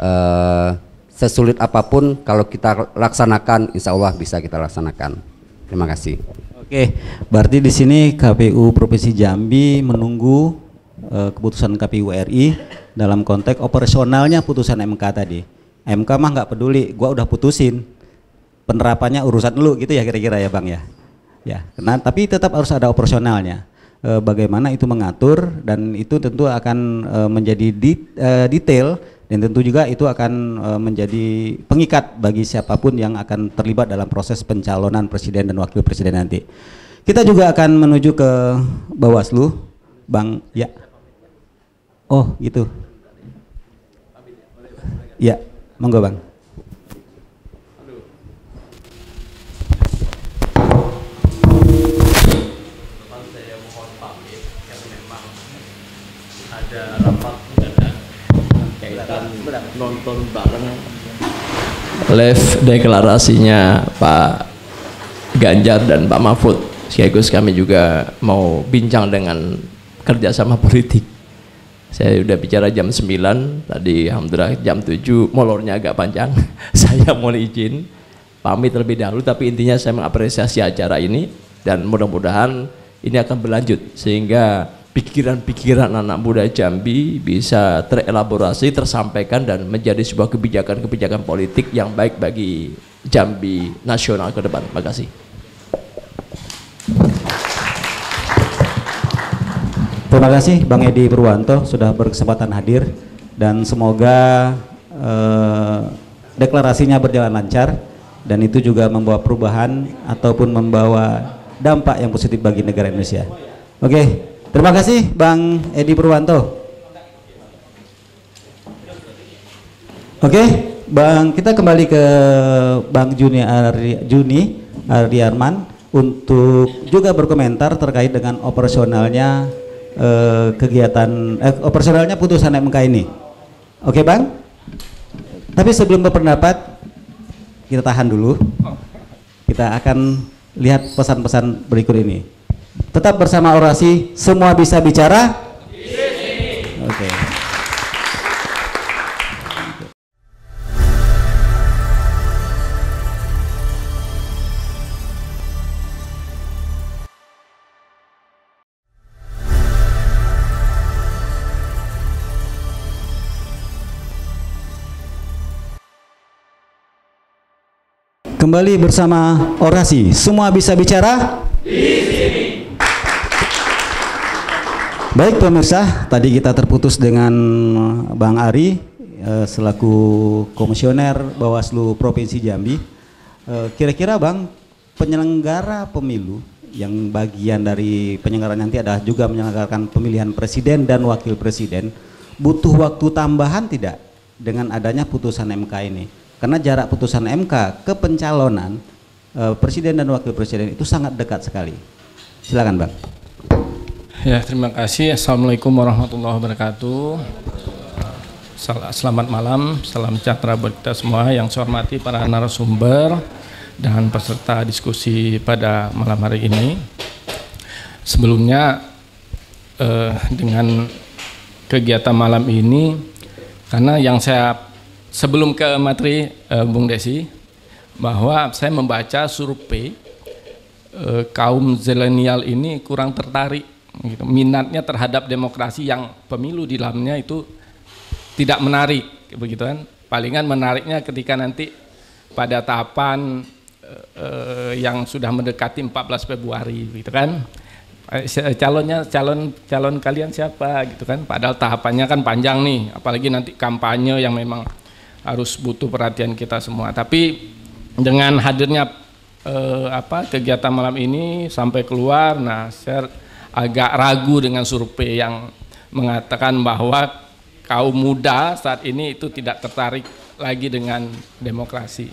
eh, sesulit apapun kalau kita laksanakan, insya Allah bisa kita laksanakan. Terima kasih. Oke, berarti di sini KPU Provinsi Jambi menunggu eh, keputusan KPU RI dalam konteks operasionalnya putusan MK tadi. MK mah nggak peduli, gua udah putusin penerapannya urusan lu gitu ya kira-kira ya bang ya Ya, nah tapi tetap harus ada operasionalnya. E, bagaimana itu mengatur dan itu tentu akan e, menjadi di, e, eh, detail dan tentu juga itu akan e, menjadi pengikat bagi siapapun yang akan terlibat dalam proses pencalonan presiden dan wakil presiden nanti. Kita juga akan menuju ke Bawaslu, Bang. Ya. Oh, gitu. Ya, monggo Bang. nonton bareng live deklarasinya Pak Ganjar dan Pak Mahfud sekaligus kami juga mau bincang dengan kerjasama politik saya udah bicara jam 9 tadi Alhamdulillah jam 7 molornya agak panjang (laughs) saya mau izin pamit terlebih dahulu tapi intinya saya mengapresiasi acara ini dan mudah-mudahan ini akan berlanjut sehingga pikiran-pikiran anak muda Jambi bisa terelaborasi, tersampaikan dan menjadi sebuah kebijakan-kebijakan politik yang baik bagi Jambi nasional ke depan. Terima kasih. Terima kasih Bang Edi Purwanto sudah berkesempatan hadir dan semoga eh, deklarasinya berjalan lancar dan itu juga membawa perubahan ataupun membawa dampak yang positif bagi negara Indonesia. Oke. Okay. Terima kasih Bang Edi Purwanto. Oke, Bang, kita kembali ke Bang Juni Ardi, Juni Ardiarman untuk juga berkomentar terkait dengan operasionalnya eh, kegiatan eh, operasionalnya putusan MK ini. Oke, Bang? Tapi sebelum berpendapat kita tahan dulu. Kita akan lihat pesan-pesan berikut ini. Tetap bersama orasi, semua bisa bicara. Oke. Okay. Kembali bersama orasi, semua bisa bicara. Di sini. Baik pemirsa, tadi kita terputus dengan Bang Ari eh, selaku komisioner Bawaslu Provinsi Jambi. Eh, kira-kira Bang, penyelenggara pemilu yang bagian dari penyelenggara nanti adalah juga menyelenggarakan pemilihan presiden dan wakil presiden butuh waktu tambahan tidak dengan adanya putusan MK ini? Karena jarak putusan MK ke pencalonan eh, presiden dan wakil presiden itu sangat dekat sekali. Silakan Bang. Ya, terima kasih. Assalamualaikum warahmatullahi wabarakatuh. Selamat malam, salam sejahtera buat kita semua yang saya hormati para narasumber dan peserta diskusi pada malam hari ini. Sebelumnya eh, dengan kegiatan malam ini, karena yang saya sebelum ke materi eh, Bung Desi, bahwa saya membaca survei eh, kaum zelenial ini kurang tertarik gitu. minatnya terhadap demokrasi yang pemilu di dalamnya itu tidak menarik begitu kan palingan menariknya ketika nanti pada tahapan eh, eh yang sudah mendekati 14 Februari gitu kan eh, calonnya calon calon kalian siapa gitu kan padahal tahapannya kan panjang nih apalagi nanti kampanye yang memang harus butuh perhatian kita semua tapi dengan hadirnya eh, apa kegiatan malam ini sampai keluar nah share agak ragu dengan survei yang mengatakan bahwa kaum muda saat ini itu tidak tertarik lagi dengan demokrasi.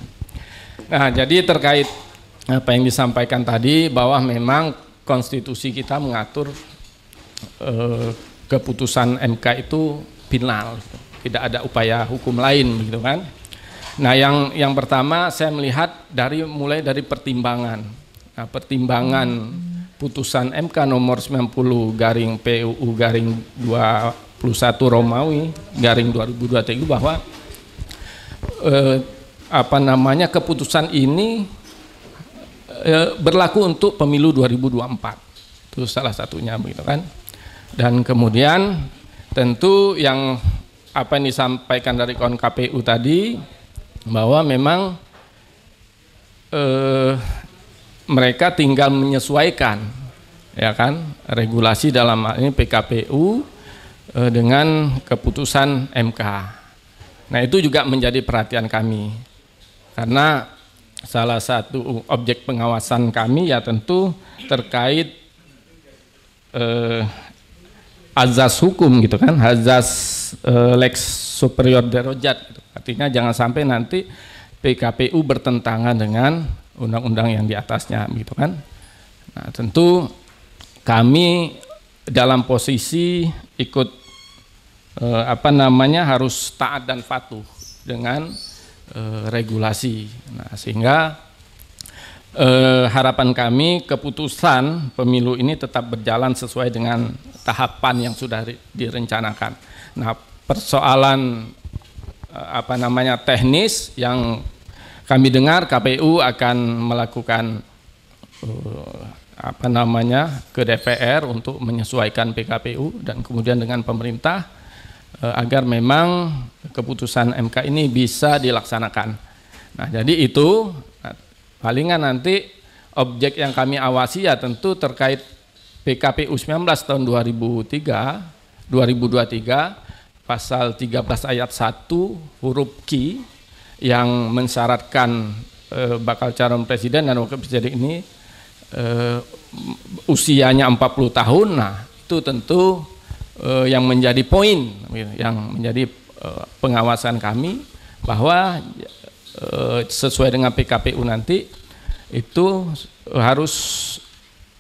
Nah, jadi terkait apa yang disampaikan tadi bahwa memang konstitusi kita mengatur eh, keputusan MK itu final, tidak ada upaya hukum lain begitu kan. Nah, yang yang pertama saya melihat dari mulai dari pertimbangan. Nah, pertimbangan putusan MK nomor 90 garing PUU garing 21 Romawi garing 2023 bahwa eh, apa namanya keputusan ini eh, berlaku untuk pemilu 2024 itu salah satunya begitu kan dan kemudian tentu yang apa yang disampaikan dari kawan KPU tadi bahwa memang eh, mereka tinggal menyesuaikan ya kan regulasi dalam hal ini PKPU eh, dengan keputusan MK. Nah, itu juga menjadi perhatian kami. Karena salah satu objek pengawasan kami ya tentu terkait eh, azas hukum gitu kan, azas eh, lex superior derojat gitu. Artinya jangan sampai nanti PKPU bertentangan dengan undang-undang yang di atasnya gitu kan. Nah, tentu kami dalam posisi ikut eh, apa namanya harus taat dan patuh dengan eh, regulasi. Nah, sehingga eh, harapan kami keputusan pemilu ini tetap berjalan sesuai dengan tahapan yang sudah direncanakan. Nah, persoalan eh, apa namanya teknis yang kami dengar KPU akan melakukan uh, apa namanya ke DPR untuk menyesuaikan PKPU dan kemudian dengan pemerintah uh, agar memang keputusan MK ini bisa dilaksanakan. Nah, jadi itu nah, palingan nanti objek yang kami awasi ya tentu terkait PKPU 19 tahun 2003 2023 pasal 13 ayat 1 huruf Q yang mensyaratkan uh, bakal calon presiden dan wakil presiden ini eh, usianya usianya 40 tahun. Nah, itu tentu uh, yang menjadi poin yang menjadi uh, pengawasan kami bahwa uh, sesuai dengan PKPU nanti itu harus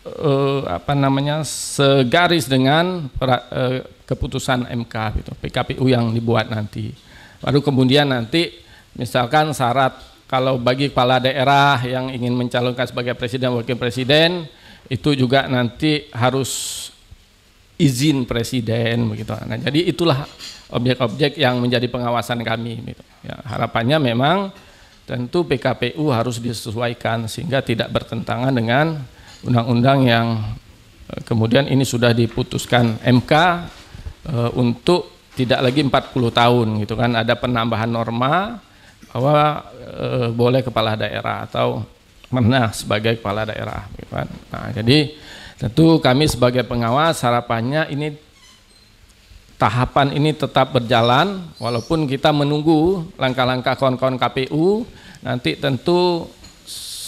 uh, apa namanya segaris dengan pra, uh, keputusan MK gitu PKPU yang dibuat nanti baru kemudian nanti Misalkan syarat kalau bagi kepala daerah yang ingin mencalonkan sebagai presiden wakil presiden itu juga nanti harus izin presiden begitu. Nah, jadi itulah objek-objek yang menjadi pengawasan kami gitu. Ya, harapannya memang tentu PKPU harus disesuaikan sehingga tidak bertentangan dengan undang-undang yang eh, kemudian ini sudah diputuskan MK e, eh, untuk tidak lagi 40 tahun gitu kan ada penambahan norma bahwa e, boleh kepala daerah atau menang sebagai kepala daerah. Gitu kan. Nah, jadi tentu kami sebagai pengawas harapannya ini tahapan ini tetap berjalan walaupun kita menunggu langkah-langkah kawan-kawan KPU nanti tentu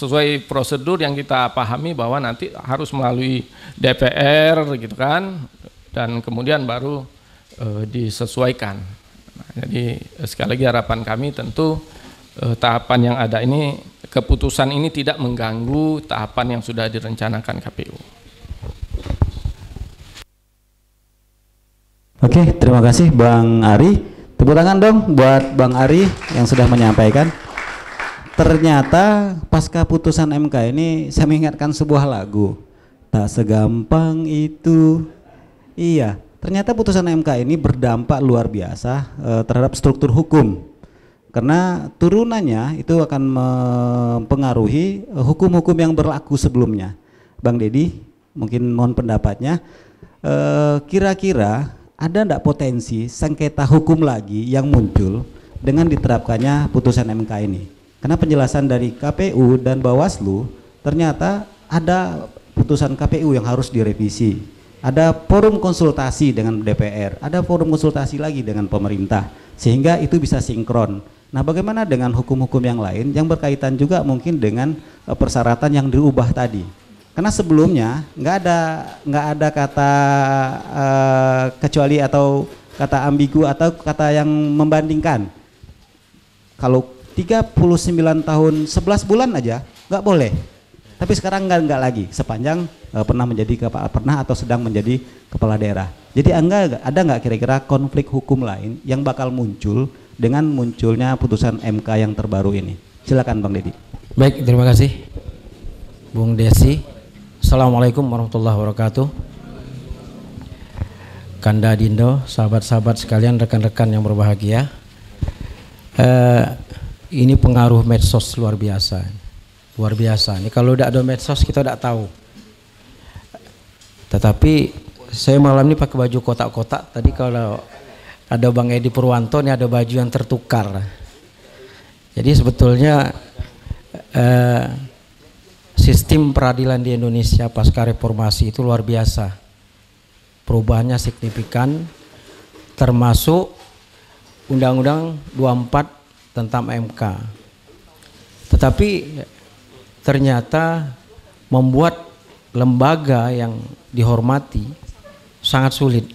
sesuai prosedur yang kita pahami bahwa nanti harus melalui DPR gitu kan dan kemudian baru e, disesuaikan. Nah, jadi eh, sekali lagi harapan kami tentu eh, tahapan yang ada ini keputusan ini tidak mengganggu tahapan yang sudah direncanakan KPU. Oke, terima kasih Bang Ari. Tepuk tangan dong buat Bang Ari yang sudah menyampaikan. Ternyata pasca putusan MK ini saya mengingatkan sebuah lagu. Tak segampang itu. Iya, Ternyata putusan MK ini berdampak luar biasa uh, terhadap struktur hukum karena turunannya itu akan mempengaruhi eh, hukum-hukum yang berlaku sebelumnya. Bang Deddy, mungkin mohon pendapatnya. Eh, kira-kira uh, ada tidak potensi sengketa hukum lagi yang muncul dengan diterapkannya putusan MK ini? Karena penjelasan dari KPU dan Bawaslu ternyata ada putusan KPU yang harus direvisi ada forum konsultasi dengan DPR, ada forum konsultasi lagi dengan pemerintah, sehingga itu bisa sinkron. Nah, bagaimana dengan hukum-hukum yang lain yang berkaitan juga mungkin dengan eh, persyaratan yang diubah tadi? Karena sebelumnya nggak ada nggak ada kata uh, kecuali atau kata ambigu atau kata yang membandingkan. Kalau 39 tahun 11 bulan aja nggak boleh. Tapi sekarang enggak enggak lagi sepanjang uh, pernah menjadi kepala pernah atau sedang menjadi kepala daerah. Jadi enggak ada enggak kira-kira konflik hukum lain yang bakal muncul dengan munculnya putusan MK yang terbaru ini. Silakan Bang Deddy. Baik, terima kasih. Bung Desi. Assalamualaikum warahmatullahi wabarakatuh. Kanda Dindo, sahabat-sahabat sekalian, rekan-rekan yang berbahagia. Eh, ini pengaruh medsos luar biasa. Luar biasa. Ini kalau tidak ada medsos kita tidak tahu. Tetapi saya malam ini pakai baju kotak-kotak. Tadi kalau ada Bang Edi Purwanto ini ada baju yang tertukar. Jadi sebetulnya eh, sistem peradilan di Indonesia pasca reformasi itu luar biasa. Perubahannya signifikan termasuk Undang-Undang 24 tentang MK. Tetapi ternyata membuat lembaga yang dihormati sangat sulit.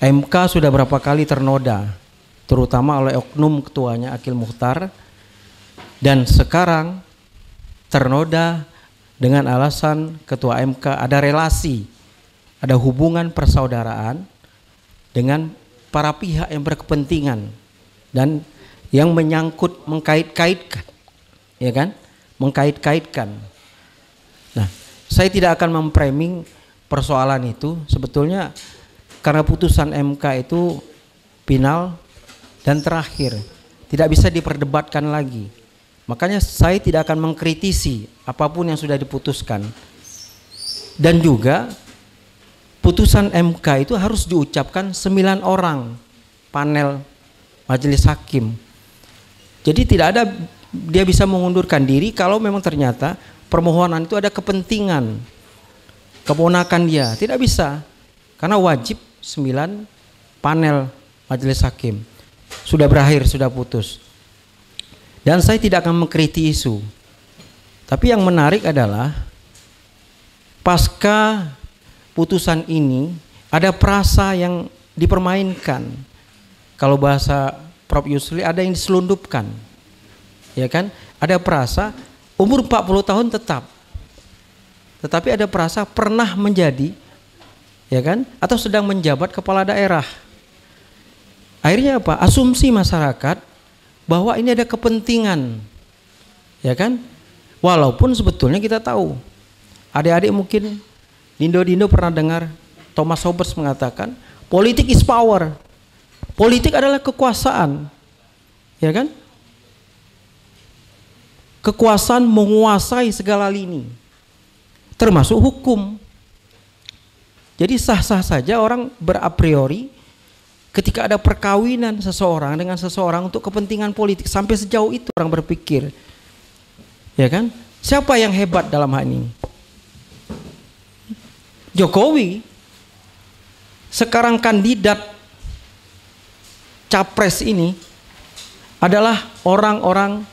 MK sudah berapa kali ternoda, terutama oleh oknum ketuanya Akil Mukhtar, dan sekarang ternoda dengan alasan ketua MK ada relasi, ada hubungan persaudaraan dengan para pihak yang berkepentingan dan yang menyangkut mengkait-kaitkan, ya kan? mengkait-kaitkan. Nah, saya tidak akan mempreming persoalan itu sebetulnya karena putusan MK itu final dan terakhir, tidak bisa diperdebatkan lagi. Makanya saya tidak akan mengkritisi apapun yang sudah diputuskan. Dan juga putusan MK itu harus diucapkan 9 orang panel majelis hakim. Jadi tidak ada dia bisa mengundurkan diri kalau memang ternyata permohonan itu ada kepentingan keponakan dia tidak bisa karena wajib 9 panel majelis hakim sudah berakhir sudah putus dan saya tidak akan mengkritik isu tapi yang menarik adalah pasca putusan ini ada perasa yang dipermainkan kalau bahasa Prof yusli ada yang diselundupkan ya kan? Ada perasa umur 40 tahun tetap. Tetapi ada perasa pernah menjadi ya kan? Atau sedang menjabat kepala daerah. Akhirnya apa? Asumsi masyarakat bahwa ini ada kepentingan. Ya kan? Walaupun sebetulnya kita tahu. Adik-adik mungkin Dindo-dindo pernah dengar Thomas Hobbes mengatakan, politik is power. Politik adalah kekuasaan. Ya kan? kekuasaan menguasai segala lini, termasuk hukum. Jadi sah-sah saja orang berapriori ketika ada perkawinan seseorang dengan seseorang untuk kepentingan politik sampai sejauh itu orang berpikir. Ya kan? Siapa yang hebat dalam hal ini? Jokowi sekarang kandidat capres ini adalah orang-orang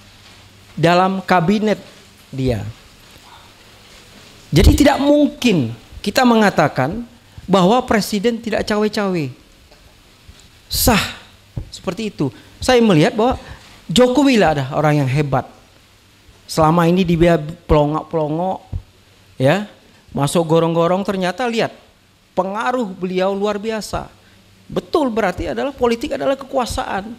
dalam kabinet dia. Jadi tidak mungkin kita mengatakan bahwa presiden tidak cawe-cawe. Sah seperti itu. Saya melihat bahwa Jokowi lah ada orang yang hebat. Selama ini dia pelongo-pelongo ya, masuk gorong-gorong ternyata lihat pengaruh beliau luar biasa. Betul berarti adalah politik adalah kekuasaan.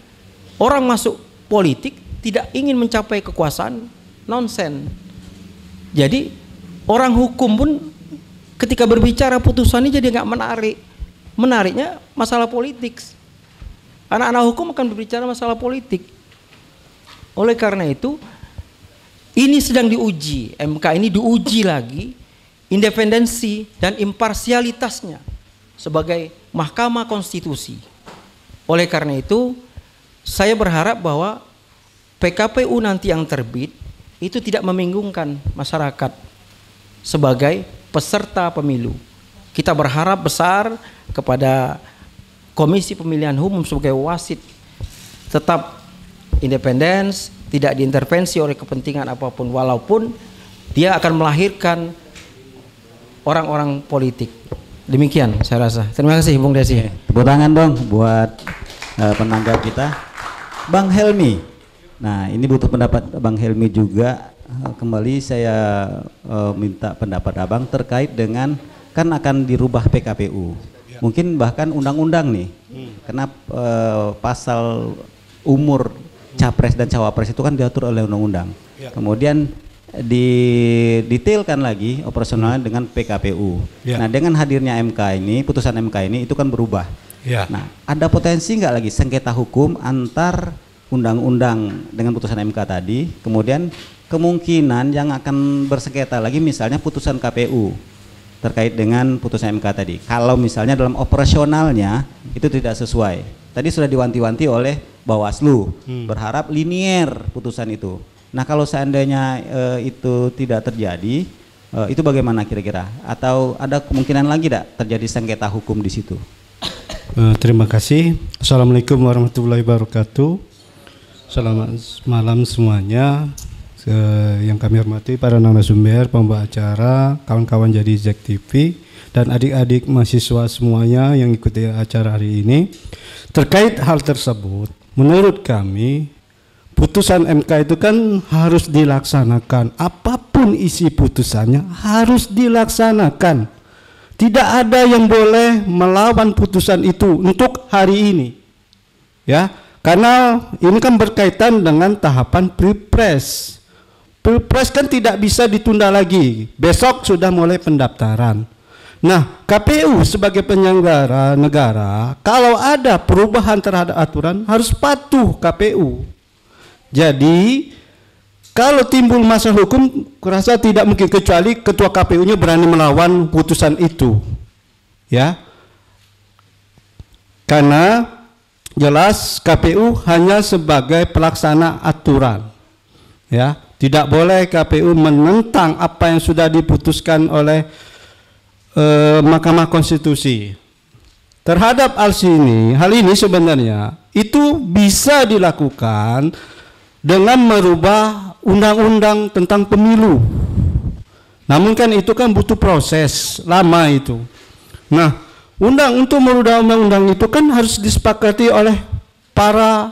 Orang masuk politik tidak ingin mencapai kekuasaan nonsen jadi orang hukum pun ketika berbicara putusannya jadi nggak menarik menariknya masalah politik anak-anak hukum akan berbicara masalah politik oleh karena itu ini sedang diuji MK ini diuji lagi independensi dan imparsialitasnya sebagai Mahkamah Konstitusi oleh karena itu saya berharap bahwa PKPU nanti yang terbit itu tidak membingungkan masyarakat sebagai peserta pemilu. Kita berharap besar kepada Komisi Pemilihan Umum sebagai wasit tetap independen, tidak diintervensi oleh kepentingan apapun walaupun dia akan melahirkan orang-orang politik. Demikian saya rasa. Terima kasih Bung Desi. Tepuk tangan dong buat uh, eh, penanggap kita. Bang Helmi, Nah, ini butuh pendapat Bang Helmi juga. Eh, kembali saya e, minta pendapat Abang terkait dengan kan akan dirubah PKPU. Ya. Mungkin bahkan undang-undang nih. kenapa hmm. Karena eh, pasal umur capres dan cawapres itu kan diatur oleh undang-undang. Ya. Kemudian didetailkan lagi operasionalnya dengan PKPU. Ya. Nah, dengan hadirnya MK ini, putusan MK ini itu kan berubah. Ya. Nah, ada potensi nggak lagi sengketa hukum antar undang-undang dengan putusan MK tadi, kemudian kemungkinan yang akan bersengketa lagi misalnya putusan KPU terkait dengan putusan MK tadi. Kalau misalnya dalam operasionalnya itu tidak sesuai. Tadi sudah diwanti-wanti oleh Bawaslu hmm. berharap linier putusan itu. Nah, kalau seandainya e, itu tidak terjadi, e, itu bagaimana kira-kira? Atau ada kemungkinan lagi tidak terjadi sengketa hukum di situ? Eh, terima kasih. Assalamualaikum warahmatullahi wabarakatuh. Selamat malam semuanya. Se yang kami hormati para narasumber, pembawa acara, kawan-kawan jadi Jack TV dan adik-adik mahasiswa semuanya yang ikuti acara hari ini. Terkait hal tersebut, menurut kami putusan MK itu kan harus dilaksanakan. Apapun isi putusannya harus dilaksanakan. Tidak ada yang boleh melawan putusan itu untuk hari ini. Ya, karena ini kan berkaitan dengan tahapan pilpres. Pilpres kan tidak bisa ditunda lagi. Besok sudah mulai pendaftaran. Nah, KPU sebagai penyelenggara negara, kalau ada perubahan terhadap aturan harus patuh KPU. Jadi, kalau timbul masalah hukum, kurasa tidak mungkin kecuali ketua KPU-nya berani melawan putusan itu. Ya. Karena jelas KPU hanya sebagai pelaksana aturan. Ya, tidak boleh KPU menentang apa yang sudah diputuskan oleh eh, Mahkamah Konstitusi. Terhadap hal ini, hal ini sebenarnya itu bisa dilakukan dengan merubah undang-undang tentang pemilu. Namun kan itu kan butuh proses lama itu. Nah, Undang untuk merubah undang-undang itu kan harus disepakati oleh para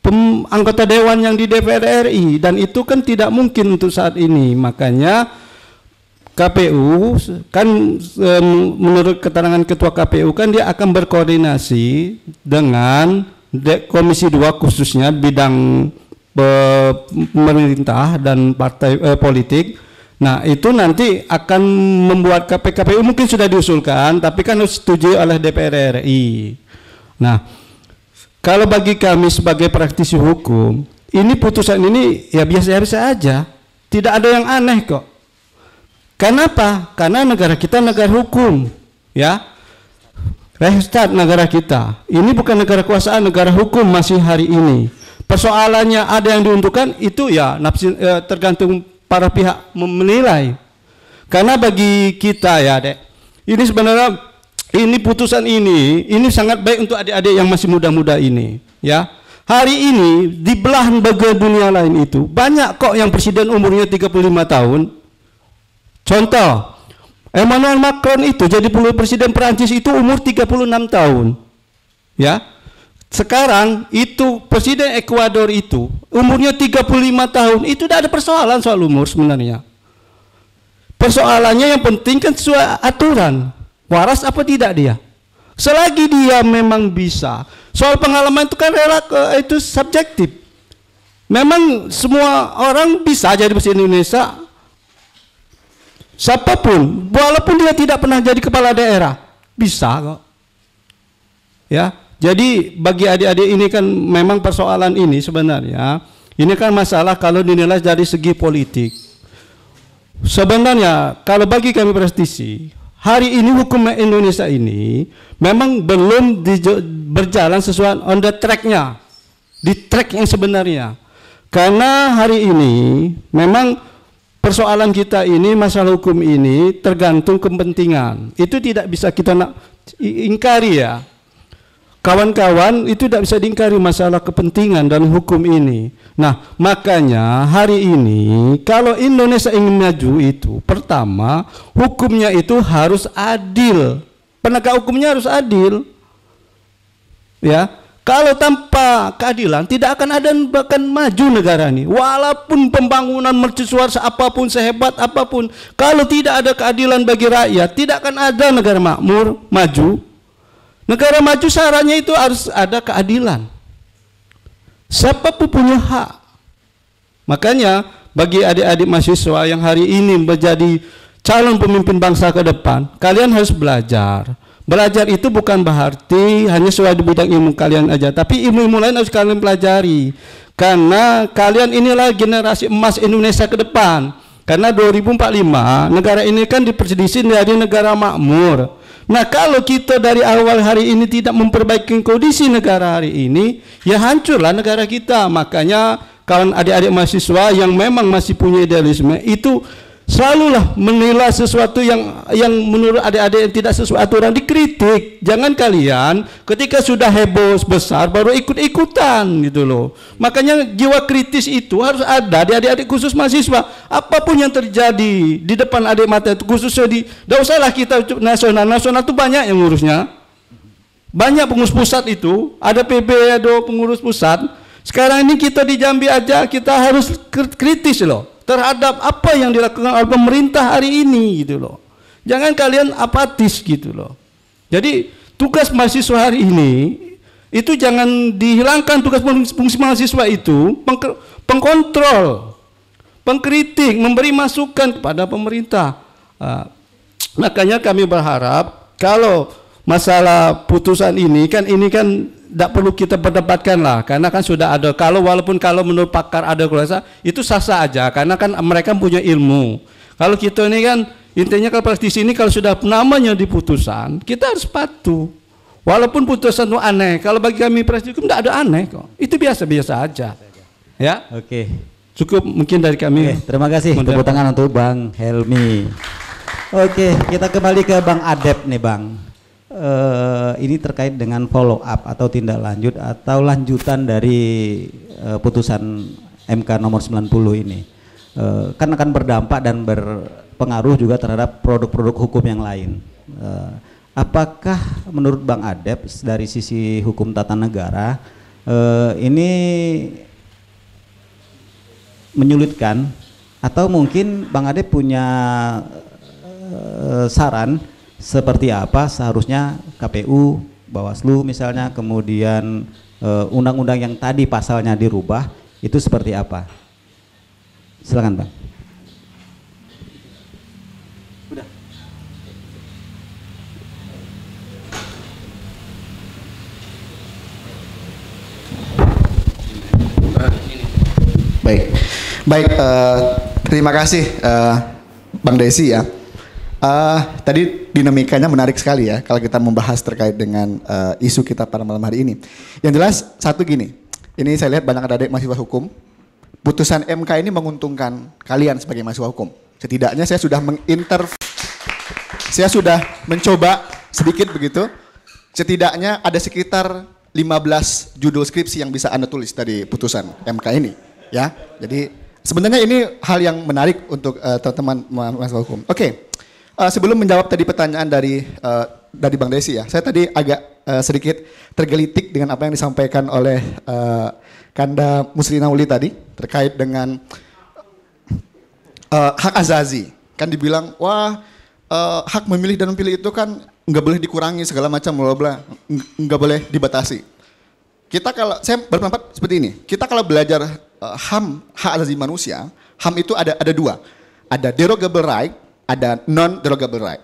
pem, anggota dewan yang di DPR RI dan itu kan tidak mungkin untuk saat ini. Makanya KPU kan menurut keterangan ketua KPU kan dia akan berkoordinasi dengan Komisi 2 khususnya bidang eh, pemerintah dan partai eh, politik Nah, itu nanti akan membuat KPKPU mungkin sudah diusulkan, tapi kan harus setuju oleh DPR RI. Nah, kalau bagi kami sebagai praktisi hukum, ini putusan ini ya biasa-biasa aja, tidak ada yang aneh kok. Kenapa? Karena negara kita negara hukum, ya. Reichstag negara kita. Ini bukan negara kuasaan, negara hukum masih hari ini. Persoalannya ada yang diuntungkan itu ya eh, tergantung para pihak menilai. Karena bagi kita ya, Dek. Ini sebenarnya ini putusan ini, ini sangat baik untuk adik-adik yang masih muda-muda ini, ya. Hari ini di belahan bagian dunia lain itu banyak kok yang presiden umurnya 35 tahun. Contoh, Emmanuel Macron itu jadi presiden Perancis itu umur 36 tahun. Ya, sekarang itu presiden Ekuador itu umurnya 35 tahun itu tidak ada persoalan soal umur sebenarnya. Persoalannya yang penting kan sesuai aturan. Waras apa tidak dia? Selagi dia memang bisa. Soal pengalaman itu kan rela eh, itu subjektif. Memang semua orang bisa jadi presiden Indonesia. Siapapun, walaupun dia tidak pernah jadi kepala daerah, bisa kok. Ya, jadi bagi adik-adik ini kan memang persoalan ini sebenarnya ini kan masalah kalau dinilai dari segi politik. Sebenarnya kalau bagi kami prestisi hari ini hukum Indonesia ini memang belum berjalan sesuai on the tracknya di track yang sebenarnya karena hari ini memang persoalan kita ini masalah hukum ini tergantung kepentingan itu tidak bisa kita nak ingkari ya kawan-kawan itu tidak bisa diingkari masalah kepentingan dan hukum ini. Nah, makanya hari ini kalau Indonesia ingin maju itu pertama hukumnya itu harus adil. Penegak hukumnya harus adil. Ya. Kalau tanpa keadilan tidak akan ada bahkan maju negara ini. Walaupun pembangunan mercusuar apapun sehebat apapun, kalau tidak ada keadilan bagi rakyat, tidak akan ada negara makmur, maju, Negara maju syaratnya itu harus ada keadilan. Siapa pun punya hak. Makanya bagi adik-adik mahasiswa yang hari ini menjadi calon pemimpin bangsa ke depan, kalian harus belajar. Belajar itu bukan berarti hanya sesuai di bidang ilmu kalian aja, tapi ilmu-ilmu lain harus kalian pelajari. Karena kalian inilah generasi emas Indonesia ke depan. Karena 2045 negara ini kan diprediksi dari negara makmur. Nah kalau kita dari awal hari ini tidak memperbaiki kondisi negara hari ini, ya hancurlah negara kita. Makanya kawan adik-adik mahasiswa yang memang masih punya idealisme itu Selalulah menilai sesuatu yang yang menurut adik-adik yang tidak sesuai aturan dikritik. Jangan kalian ketika sudah heboh besar baru ikut-ikutan gitu loh. Makanya jiwa kritis itu harus ada di adik-adik khusus mahasiswa. Apapun yang terjadi di depan adik mata itu khususnya di tidak usahlah kita nasional. Nasional itu banyak yang ngurusnya. Banyak pengurus pusat itu, ada PB, ada pengurus pusat. Sekarang ini kita di Jambi aja kita harus kritis loh terhadap apa yang dilakukan oleh pemerintah hari ini gitu loh. Jangan kalian apatis gitu loh. Jadi tugas mahasiswa hari ini itu jangan dihilangkan tugas fungsi mahasiswa itu peng pengkontrol, pengkritik, memberi masukan kepada pemerintah. Uh, makanya kami berharap kalau masalah putusan ini kan ini kan tidak perlu kita perdebatkan lah karena kan sudah ada kalau walaupun kalau menurut pakar ada kuasa itu sah-sah aja karena kan mereka punya ilmu kalau kita ini kan intinya kalau praktisi ini kalau sudah namanya di putusan kita harus patuh walaupun putusan itu aneh kalau bagi kami praktisi hukum tidak ada aneh kok itu biasa-biasa aja ya oke cukup mungkin dari kami oke, terima kasih tepuk tangan untuk Bang Helmi oke kita kembali ke Bang Adep nih Bang uh, ini terkait dengan follow up atau tindak lanjut atau lanjutan dari uh, putusan MK nomor 90 ini uh, kan akan berdampak dan berpengaruh juga terhadap produk-produk hukum yang lain. Uh, apakah menurut Bang Adep dari sisi hukum tata negara uh, ini menyulitkan atau mungkin Bang Adep punya saran seperti apa seharusnya KPU, Bawaslu misalnya, kemudian eh, undang-undang yang tadi pasalnya dirubah itu seperti apa? Silakan, Bang. Baik. Baik, uh, terima kasih uh, Bang Desi ya. Uh, tadi dinamikanya menarik sekali ya kalau kita membahas terkait dengan uh, isu kita pada malam hari ini. Yang jelas satu gini, ini saya lihat banyak adik-adik mahasiswa hukum. Putusan MK ini menguntungkan kalian sebagai mahasiswa hukum. Setidaknya saya sudah menginter, saya sudah mencoba sedikit begitu. Setidaknya ada sekitar 15 judul skripsi yang bisa anda tulis dari putusan MK ini, ya. Jadi sebenarnya ini hal yang menarik untuk teman eh, teman-teman mahasiswa hukum. Oke. Okay. Uh, sebelum menjawab tadi pertanyaan dari uh, dari Bang Desi ya, saya tadi agak uh, sedikit tergelitik dengan apa yang disampaikan oleh uh, Kanda Muslinauli Uli tadi terkait dengan uh, hak azazi. Kan dibilang wah uh, hak memilih dan memilih itu kan nggak boleh dikurangi segala macam bla bla, nggak boleh dibatasi. Kita kalau saya berpendapat seperti ini, kita kalau belajar uh, ham hak azazi manusia, ham itu ada ada dua, ada derogable right ada non derogable right.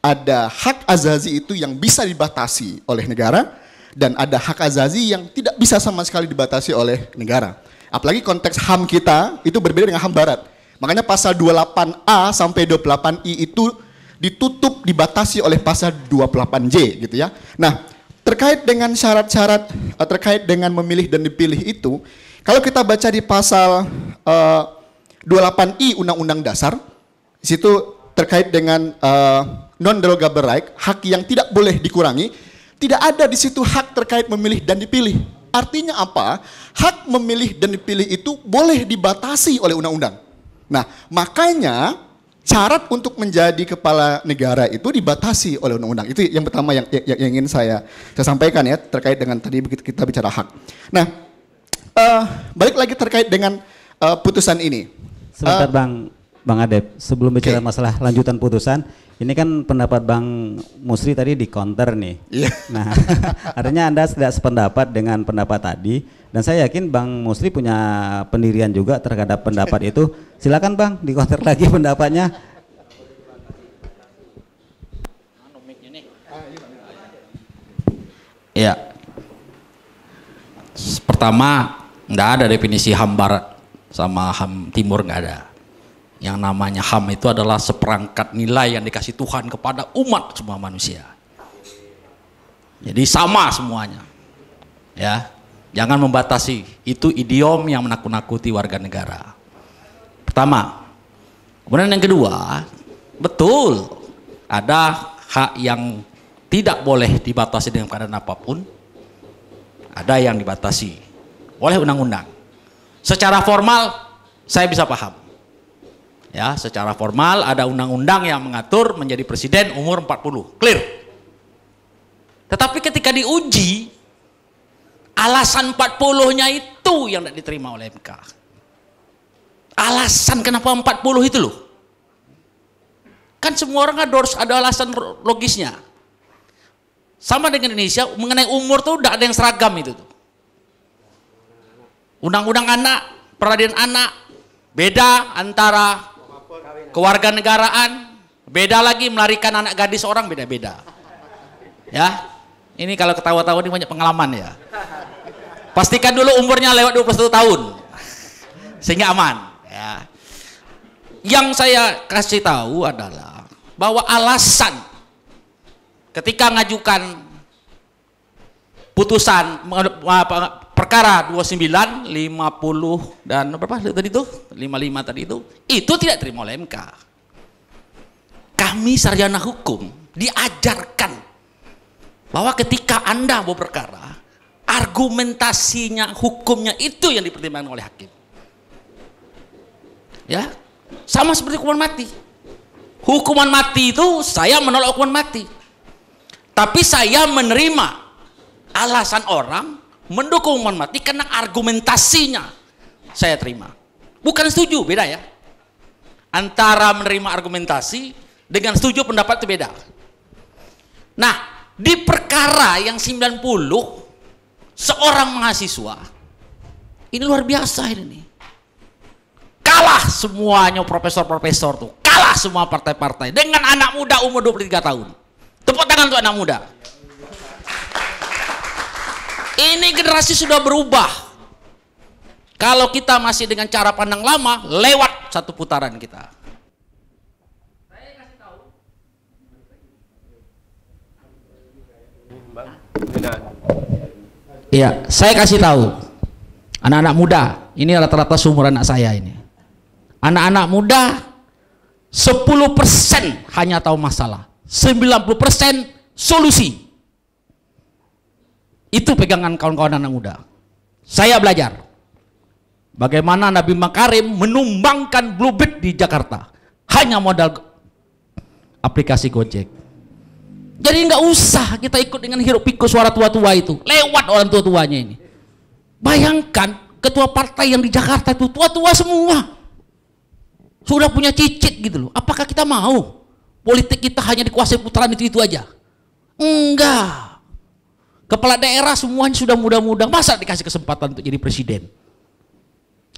Ada hak azazi itu yang bisa dibatasi oleh negara dan ada hak azazi yang tidak bisa sama sekali dibatasi oleh negara. Apalagi konteks HAM kita itu berbeda dengan HAM barat. Makanya pasal 28A sampai 28I itu ditutup dibatasi oleh pasal 28J gitu ya. Nah, terkait dengan syarat-syarat eh, terkait dengan memilih dan dipilih itu, kalau kita baca di pasal eh, uh, 28I Undang-Undang Dasar, di situ terkait dengan uh, non-derogable right, hak yang tidak boleh dikurangi, tidak ada di situ hak terkait memilih dan dipilih. Artinya apa? Hak memilih dan dipilih itu boleh dibatasi oleh undang-undang. Nah, makanya syarat untuk menjadi kepala negara itu dibatasi oleh undang-undang. Itu yang pertama yang, yang, yang ingin saya saya sampaikan ya terkait dengan tadi kita bicara hak. Nah, uh, balik lagi terkait dengan uh, putusan ini. Sebentar, uh, Bang Bang Adep, sebelum bicara okay. masalah lanjutan putusan, ini kan pendapat Bang Musri tadi di counter nih. Yeah. Nah, (laughs) artinya Anda tidak sependapat dengan pendapat tadi dan saya yakin Bang Musri punya pendirian juga terhadap pendapat itu. Silakan Bang di counter lagi pendapatnya. Ya. Pertama, nggak ada definisi hambar sama ham timur nggak ada yang namanya ham itu adalah seperangkat nilai yang dikasih Tuhan kepada umat semua manusia. Jadi sama semuanya. Ya. Jangan membatasi. Itu idiom yang menakut-nakuti warga negara. Pertama. Kemudian yang kedua, betul ada hak yang tidak boleh dibatasi dengan keadaan apapun. Ada yang dibatasi oleh undang-undang. Secara formal saya bisa paham. Ya, secara formal ada undang-undang yang mengatur menjadi presiden umur 40. Clear. Tetapi ketika diuji alasan 40-nya itu yang tidak diterima oleh MK. Alasan kenapa 40 itu loh? Kan semua orang ada, ada alasan logisnya. Sama dengan Indonesia, mengenai umur tuh tidak ada yang seragam itu tuh. Undang-undang anak, peradilan anak, beda antara kewarganegaraan, beda lagi melarikan anak gadis orang beda-beda. Ya, ini kalau ketawa-tawa ini banyak pengalaman ya. Pastikan dulu umurnya lewat 21 tahun. Sehingga aman. Ya. Yang saya kasih tahu adalah bahwa alasan ketika mengajukan putusan perkara 29, 50 dan berapa tadi itu? 55 tadi itu. Itu tidak terima oleh MK. Kami sarjana hukum diajarkan bahwa ketika Anda mau perkara, argumentasinya, hukumnya itu yang dipertimbangkan oleh hakim. Ya, sama seperti hukuman mati. Hukuman mati itu saya menolak hukuman mati. Tapi saya menerima alasan orang mendukung hukuman mati karena argumentasinya saya terima. Bukan setuju, beda ya. Antara menerima argumentasi dengan setuju pendapat itu beda. Nah, di perkara yang 90 seorang mahasiswa ini luar biasa ini Kalah semuanya profesor-profesor tuh. Kalah semua partai-partai dengan anak muda umur 23 tahun. Tepuk tangan untuk anak muda. Ini generasi sudah berubah. Kalau kita masih dengan cara pandang lama, lewat satu putaran kita. Iya, saya kasih tahu. Anak-anak muda, ini rata-rata seumur anak saya ini. Anak-anak muda 10% hanya tahu masalah, 90% solusi. Itu pegangan kawan-kawan anak muda. Saya belajar bagaimana Nabi Makarim menumbangkan Bluebird di Jakarta. Hanya modal aplikasi Gojek. Jadi nggak usah kita ikut dengan hiruk pikuk suara tua-tua itu. Lewat orang tua-tuanya ini. Bayangkan ketua partai yang di Jakarta itu tua-tua semua. Sudah punya cicit gitu loh. Apakah kita mau politik kita hanya dikuasai putaran itu-itu aja? Enggak. Kepala daerah semuanya sudah muda-muda, masa dikasih kesempatan untuk jadi presiden?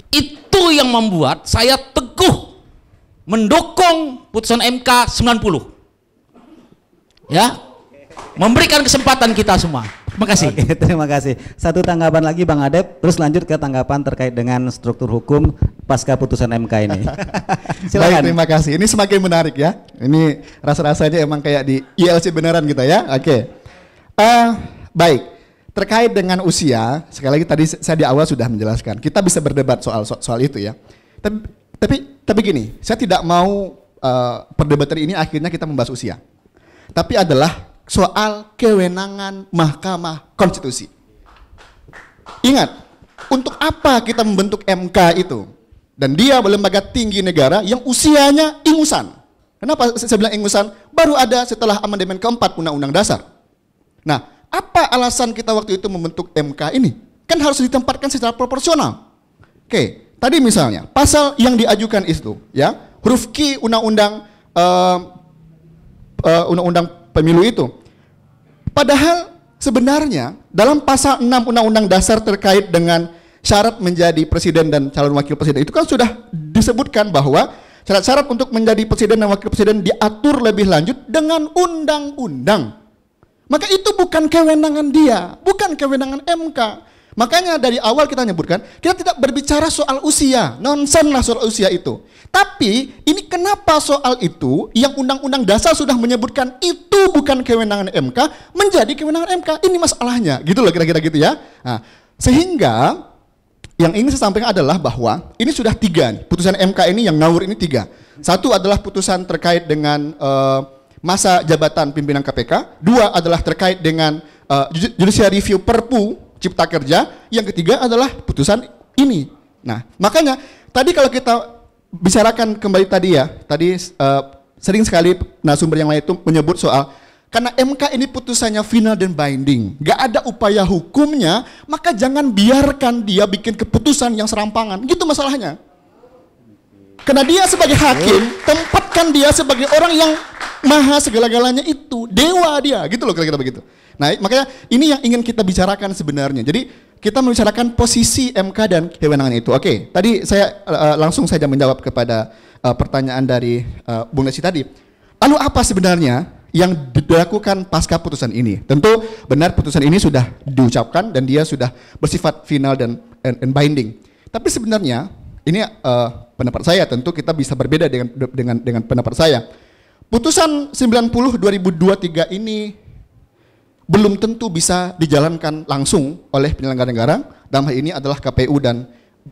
Itu yang membuat saya teguh mendukung putusan MK 90. Ya, memberikan kesempatan kita semua. Terima kasih. Oke, (laughs) terima kasih. Satu tanggapan lagi Bang Adep, terus lanjut ke tanggapan terkait dengan struktur hukum pasca putusan MK ini. (laughs) Silakan. Baik, terima kasih. Ini semakin menarik ya. Ini rasa-rasanya emang kayak di ILC beneran kita ya. Oke. Okay. Uh, eh, Baik, terkait dengan usia, sekali lagi tadi saya di awal sudah menjelaskan, kita bisa berdebat soal soal itu ya. Tapi tapi tapi gini, saya tidak mau uh, perdebatan ini akhirnya kita membahas usia. Tapi adalah soal kewenangan Mahkamah Konstitusi. Ingat, untuk apa kita membentuk MK itu? Dan dia lembaga tinggi negara yang usianya ingusan. Kenapa saya bilang ingusan? Baru ada setelah amandemen keempat Undang-Undang Dasar. Nah, apa alasan kita waktu itu membentuk MK ini? Kan harus ditempatkan secara proporsional. Oke, tadi misalnya pasal yang diajukan itu ya, huruf Q undang-undang uh, uh, pemilu itu. Padahal sebenarnya dalam pasal 6 undang-undang dasar terkait dengan syarat menjadi presiden dan calon wakil presiden itu kan sudah disebutkan bahwa syarat-syarat untuk menjadi presiden dan wakil presiden diatur lebih lanjut dengan undang-undang. Maka itu bukan kewenangan dia, bukan kewenangan MK. Makanya dari awal kita nyebutkan, kita tidak berbicara soal usia, nonsen lah soal usia itu. Tapi ini kenapa soal itu yang undang-undang dasar sudah menyebutkan itu bukan kewenangan MK, menjadi kewenangan MK. Ini masalahnya, gitu loh kira-kira gitu ya. Nah, sehingga yang ingin saya sampaikan adalah bahwa ini sudah tiga, putusan MK ini yang ngawur ini tiga. Satu adalah putusan terkait dengan uh, masa jabatan pimpinan KPK, dua adalah terkait dengan eh, uh, judicial review Perpu Cipta Kerja, yang ketiga adalah putusan ini. Nah, makanya tadi kalau kita bicarakan kembali tadi ya, tadi uh, sering sekali nah sumber yang lain itu menyebut soal karena MK ini putusannya final dan binding, gak ada upaya hukumnya, maka jangan biarkan dia bikin keputusan yang serampangan. Gitu masalahnya. Karena dia sebagai hakim, tempatkan dia sebagai orang yang maha segala-galanya itu, dewa dia, gitu loh kira-kira begitu. Nah, makanya ini yang ingin kita bicarakan sebenarnya. Jadi, kita membicarakan posisi MK dan kewenangan itu. Oke, tadi saya uh, langsung saja menjawab kepada uh, pertanyaan dari uh, Bung Desi tadi. Lalu apa sebenarnya yang dilakukan pasca putusan ini? Tentu benar putusan ini sudah diucapkan dan dia sudah bersifat final dan and, and binding. Tapi sebenarnya ini uh, pendapat saya tentu kita bisa berbeda dengan dengan dengan pendapat saya. Putusan 90 2023 ini belum tentu bisa dijalankan langsung oleh penyelenggara negara dalam hal ini adalah KPU dan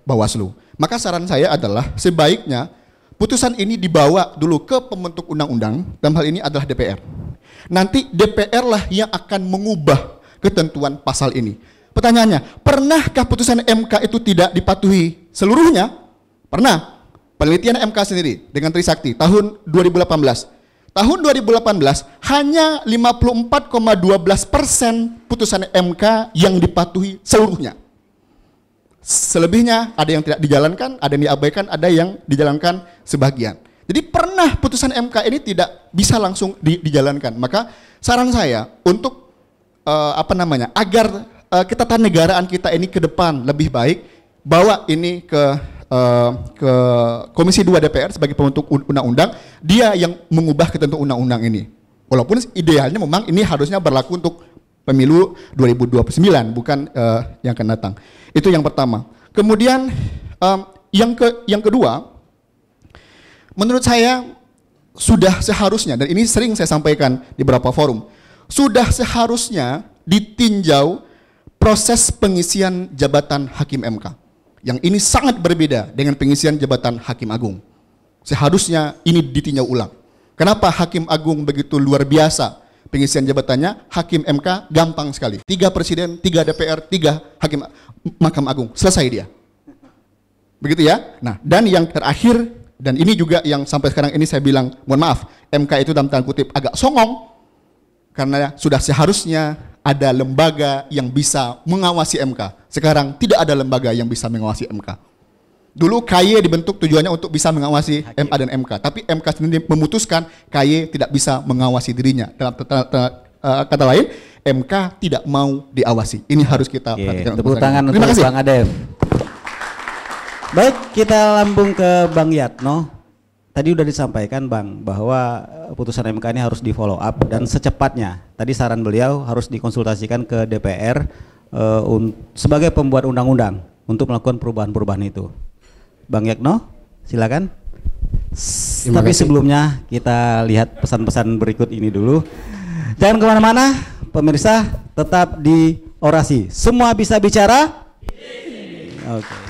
Bawaslu. Maka saran saya adalah sebaiknya putusan ini dibawa dulu ke pembentuk undang-undang dalam hal ini adalah DPR. Nanti DPR lah yang akan mengubah ketentuan pasal ini. Pertanyaannya, pernahkah putusan MK itu tidak dipatuhi seluruhnya? Pernah. Penelitian MK sendiri dengan Trisakti tahun 2018. Tahun 2018 hanya 54,12 persen putusan MK yang dipatuhi seluruhnya. Selebihnya ada yang tidak dijalankan, ada yang diabaikan, ada yang dijalankan sebagian. Jadi pernah putusan MK ini tidak bisa langsung di, dijalankan. Maka saran saya untuk uh, apa namanya agar uh, eh, kita tahan negaraan kita ini ke depan lebih baik, bawa ini ke uh, ke Komisi 2 DPR sebagai pembentuk undang-undang, dia yang mengubah ketentuan undang-undang ini. Walaupun idealnya memang ini harusnya berlaku untuk pemilu 2029 bukan uh, yang akan datang. Itu yang pertama. Kemudian um, yang ke yang kedua menurut saya sudah seharusnya dan ini sering saya sampaikan di beberapa forum, sudah seharusnya ditinjau proses pengisian jabatan Hakim MK. Yang ini sangat berbeda dengan pengisian jabatan Hakim Agung. Seharusnya ini ditinjau ulang. Kenapa Hakim Agung begitu luar biasa pengisian jabatannya? Hakim MK gampang sekali. Tiga presiden, tiga DPR, tiga Hakim makam Agung. Selesai dia. Begitu ya. Nah, dan yang terakhir dan ini juga yang sampai sekarang ini saya bilang, mohon maaf, MK itu dalam tanda kutip agak songong karena sudah seharusnya ada lembaga yang bisa mengawasi MK. Sekarang tidak ada lembaga yang bisa mengawasi MK. Dulu KY dibentuk tujuannya untuk bisa mengawasi Hakim. MA dan MK, tapi MK sendiri memutuskan KY tidak bisa mengawasi dirinya. Dalam eh, kata lain, MK tidak mau diawasi. Ini harus kita Oke, perhatikan. Tepuk tangan untuk Bang Adem. Baik, kita lambung ke Bang Yatno tadi sudah disampaikan Bang bahwa eh, putusan MK ini harus di follow up dan secepatnya. Tadi saran beliau harus dikonsultasikan ke DPR uh, eh, un, sebagai pembuat undang-undang untuk melakukan perubahan-perubahan itu. Bang Yakno, silakan. Tapi sebelumnya kita lihat pesan-pesan berikut ini dulu. Jangan kemana-mana, pemirsa tetap di orasi. Semua bisa bicara. Oke. Okay.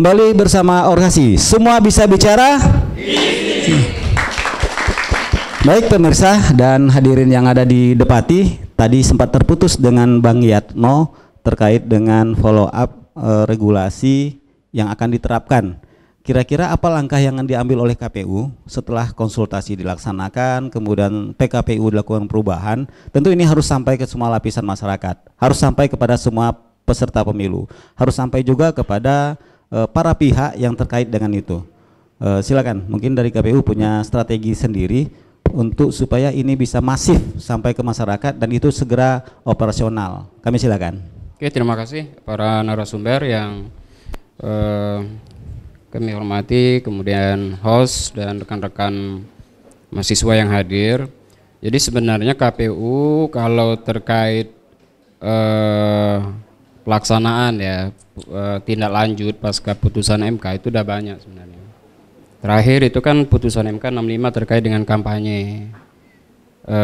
Kembali bersama Orasi. Semua bisa bicara? Baik pemirsa dan hadirin yang ada di Depati, tadi sempat terputus dengan Bang Yatno terkait dengan follow up e, eh, regulasi yang akan diterapkan. Kira-kira apa langkah yang diambil oleh KPU setelah konsultasi dilaksanakan, kemudian PKPU dilakukan perubahan? Tentu ini harus sampai ke semua lapisan masyarakat, harus sampai kepada semua peserta pemilu, harus sampai juga kepada Eh, para pihak yang terkait dengan itu. Eh, silakan, mungkin dari KPU punya strategi sendiri untuk supaya ini bisa masif sampai ke masyarakat dan itu segera operasional. Kami silakan. Oke, terima kasih para narasumber yang eh, kami hormati, kemudian host dan rekan-rekan mahasiswa yang hadir. Jadi sebenarnya KPU kalau terkait eh, pelaksanaan ya eh, tindak lanjut pasca putusan MK itu udah banyak sebenarnya. Terakhir itu kan putusan MK 65 terkait dengan kampanye. E,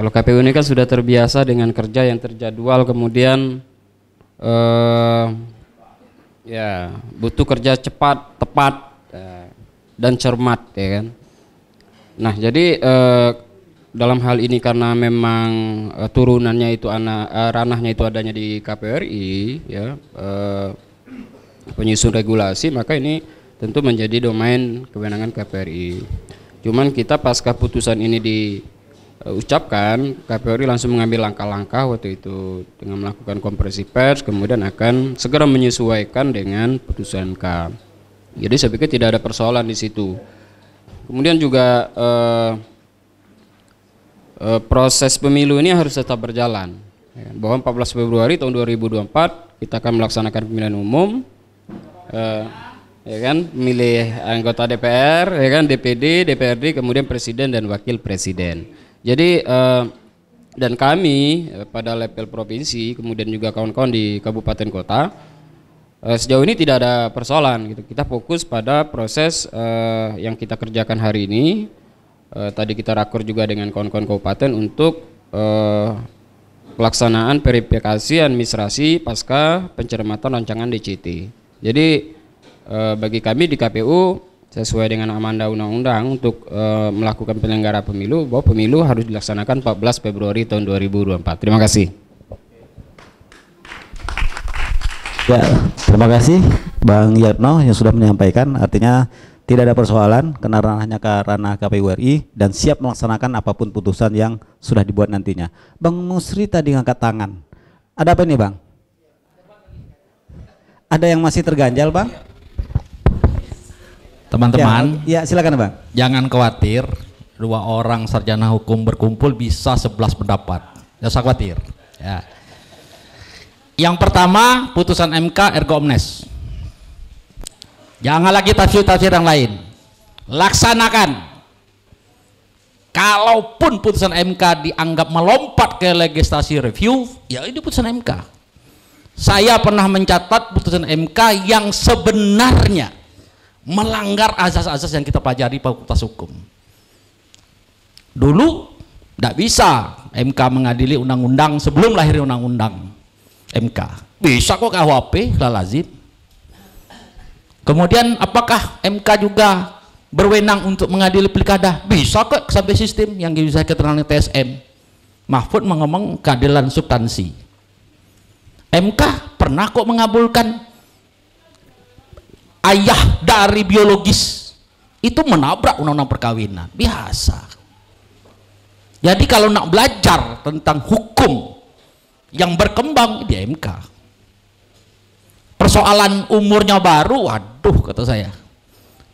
kalau KPU ini kan sudah terbiasa dengan kerja yang terjadwal kemudian e, ya butuh kerja cepat, tepat dan cermat ya kan. Nah, jadi e, dalam hal ini karena memang uh, turunannya itu anak uh, eh, ranahnya itu adanya di KPRI ya uh, penyusun regulasi maka ini tentu menjadi domain kewenangan KPRI. Cuman kita pasca putusan ini diucapkan uh, KPRI langsung mengambil langkah-langkah waktu itu dengan melakukan kompresi pers kemudian akan segera menyesuaikan dengan putusan K. Jadi saya pikir tidak ada persoalan di situ. Kemudian juga uh, Eh, proses pemilu ini harus tetap berjalan. Bahwa ya, 14 Februari tahun 2024 kita akan melaksanakan pemilihan umum, eh, ya kan, memilih anggota DPR, ya kan, DPD, DPRD, kemudian presiden dan wakil presiden. Jadi eh, dan kami pada level provinsi, kemudian juga kawan-kawan di kabupaten kota sejauh ini tidak ada persoalan gitu. Kita fokus pada proses yang kita kerjakan hari ini uh, tadi kita rakor juga dengan kawan-kawan kabupaten untuk uh, pelaksanaan verifikasi administrasi pasca pencermatan rancangan DCT. Jadi uh, bagi kami di KPU sesuai dengan amanda undang-undang untuk uh, melakukan penyelenggara pemilu bahwa pemilu harus dilaksanakan 14 Februari tahun 2024. Terima kasih. Ya, terima kasih Bang Yatno yang sudah menyampaikan artinya tidak ada persoalan karena ranahnya ke ranah KPU RI dan siap melaksanakan apapun putusan yang sudah dibuat nantinya. Bang Musri tadi ngangkat tangan. Ada apa ini Bang? Ada yang masih terganjal Bang? Teman-teman, ya, ya silakan Bang. Jangan khawatir, dua orang sarjana hukum berkumpul bisa sebelas pendapat. Jangan usah khawatir. Ya. Yang pertama, putusan MK ergo omnes. Jangan lagi tafsir-tafsir yang lain. Laksanakan. Kalaupun putusan MK dianggap melompat ke legislasi review, ya ini putusan MK. Saya pernah mencatat putusan MK yang sebenarnya melanggar asas-asas yang kita pelajari fakultas hukum. Dulu tidak bisa MK mengadili undang-undang sebelum lahir undang-undang MK. Bisa kok KUHP, lazim Kemudian apakah MK juga berwenang untuk mengadili pilkada? Bisa kok sampai sistem yang bisa keterangan TSM. Mahfud mengomong keadilan substansi. MK pernah kok mengabulkan ayah dari biologis itu menabrak undang-undang perkawinan biasa jadi kalau nak belajar tentang hukum yang berkembang di MK persoalan umurnya baru waduh kata saya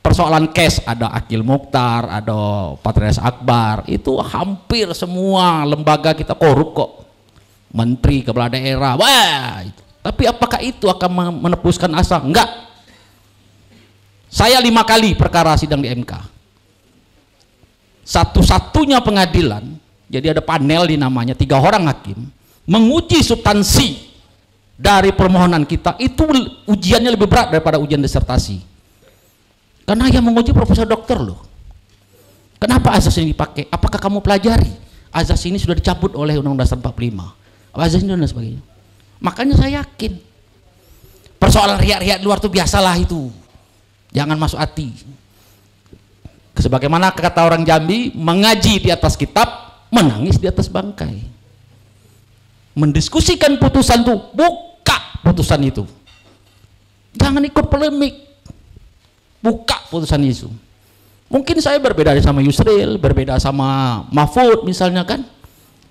persoalan cash ada Akil Mukhtar ada Patres Akbar itu hampir semua lembaga kita korup kok menteri kepala daerah wah itu. tapi apakah itu akan menepuskan asa enggak saya lima kali perkara sidang di MK satu-satunya pengadilan jadi ada panel di namanya tiga orang hakim menguji substansi dari permohonan kita itu ujiannya lebih berat daripada ujian disertasi karena yang menguji profesor dokter loh kenapa azas ini dipakai apakah kamu pelajari azas ini sudah dicabut oleh undang-undang dasar 45 azas ini dan sebagainya makanya saya yakin persoalan riak-riak luar tuh biasalah itu jangan masuk hati sebagaimana kata orang Jambi mengaji di atas kitab menangis di atas bangkai mendiskusikan putusan itu bukan putusan itu. Jangan ikut polemik. Buka putusan itu. Mungkin saya berbeda sama Yusril, berbeda sama Mahfud misalnya kan.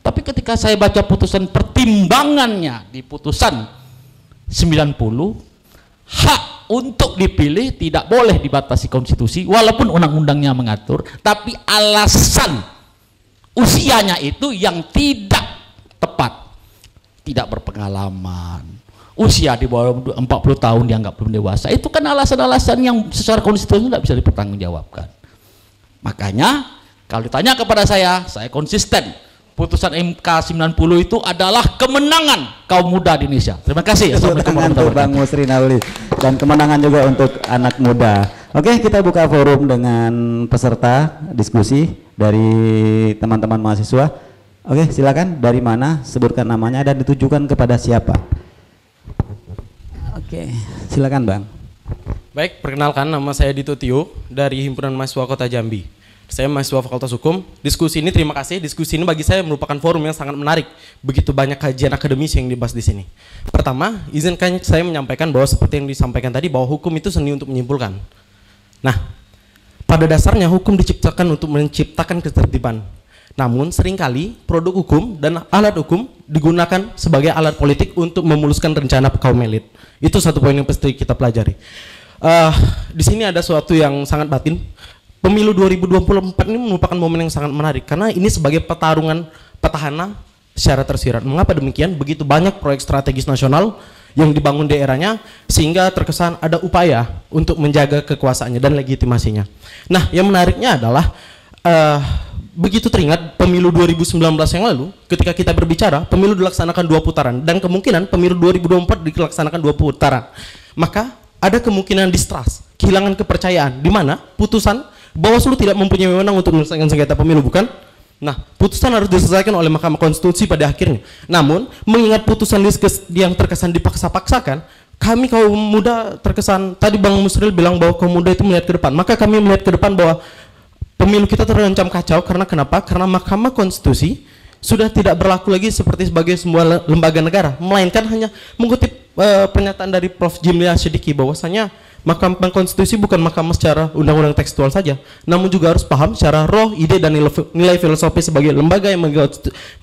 Tapi ketika saya baca putusan pertimbangannya di putusan 90, hak untuk dipilih tidak boleh dibatasi konstitusi walaupun undang-undangnya mengatur, tapi alasan usianya itu yang tidak tepat, tidak berpengalaman, usia di bawah 40 tahun dianggap belum dewasa. Itu kan alasan-alasan yang secara konstitusi tidak bisa dipertanggungjawabkan. Makanya kalau ditanya kepada saya, saya konsisten. Putusan MK 90 itu adalah kemenangan kaum muda di Indonesia. Terima kasih. Kemenangan warahmatullahi Bang Musri Nauli. Dan kemenangan juga untuk anak muda. Oke, kita buka forum dengan peserta diskusi dari teman-teman mahasiswa. Oke, silakan dari mana, sebutkan namanya dan ditujukan kepada siapa. Oke, silakan Bang. Baik, perkenalkan nama saya Dito Tio dari Himpunan Mahasiswa Kota Jambi. Saya mahasiswa Fakultas Hukum. Diskusi ini terima kasih. Diskusi ini bagi saya merupakan forum yang sangat menarik. Begitu banyak kajian akademis yang dibahas di sini. Pertama, izinkan saya menyampaikan bahwa seperti yang disampaikan tadi bahwa hukum itu seni untuk menyimpulkan. Nah, pada dasarnya hukum diciptakan untuk menciptakan ketertiban. Namun seringkali produk hukum dan alat hukum digunakan sebagai alat politik untuk memuluskan rencana kaum elit. Itu satu poin yang pasti kita pelajari. Uh, di sini ada sesuatu yang sangat batin. Pemilu 2024 ini merupakan momen yang sangat menarik karena ini sebagai pertarungan petahana secara tersirat. Mengapa demikian? Begitu banyak proyek strategis nasional yang dibangun daerahnya sehingga terkesan ada upaya untuk menjaga kekuasaannya dan legitimasinya. Nah, yang menariknya adalah uh, begitu teringat pemilu 2019 yang lalu ketika kita berbicara pemilu dilaksanakan dua putaran dan kemungkinan pemilu 2024 dilaksanakan dua putaran. Maka ada kemungkinan distrust, kehilangan kepercayaan di mana putusan Bawaslu tidak mempunyai wewenang untuk menyelesaikan sengketa pemilu, bukan? Nah, putusan harus diselesaikan oleh Mahkamah Konstitusi pada akhirnya. Namun, mengingat putusan yang terkesan dipaksa-paksakan, kami kaum muda terkesan tadi Bang Musril bilang bahwa kaum muda itu melihat ke depan. Maka kami melihat ke depan bahwa pemilu kita terancam kacau karena kenapa? Karena Mahkamah Konstitusi sudah tidak berlaku lagi seperti sebagai sebuah lembaga negara, melainkan hanya mengutip e, pernyataan dari Prof. Jimli Asyidiki bahwasanya Mahkamah Konstitusi bukan mahkamah secara undang-undang tekstual saja, namun juga harus paham secara roh, ide dan nilai filosofi sebagai lembaga yang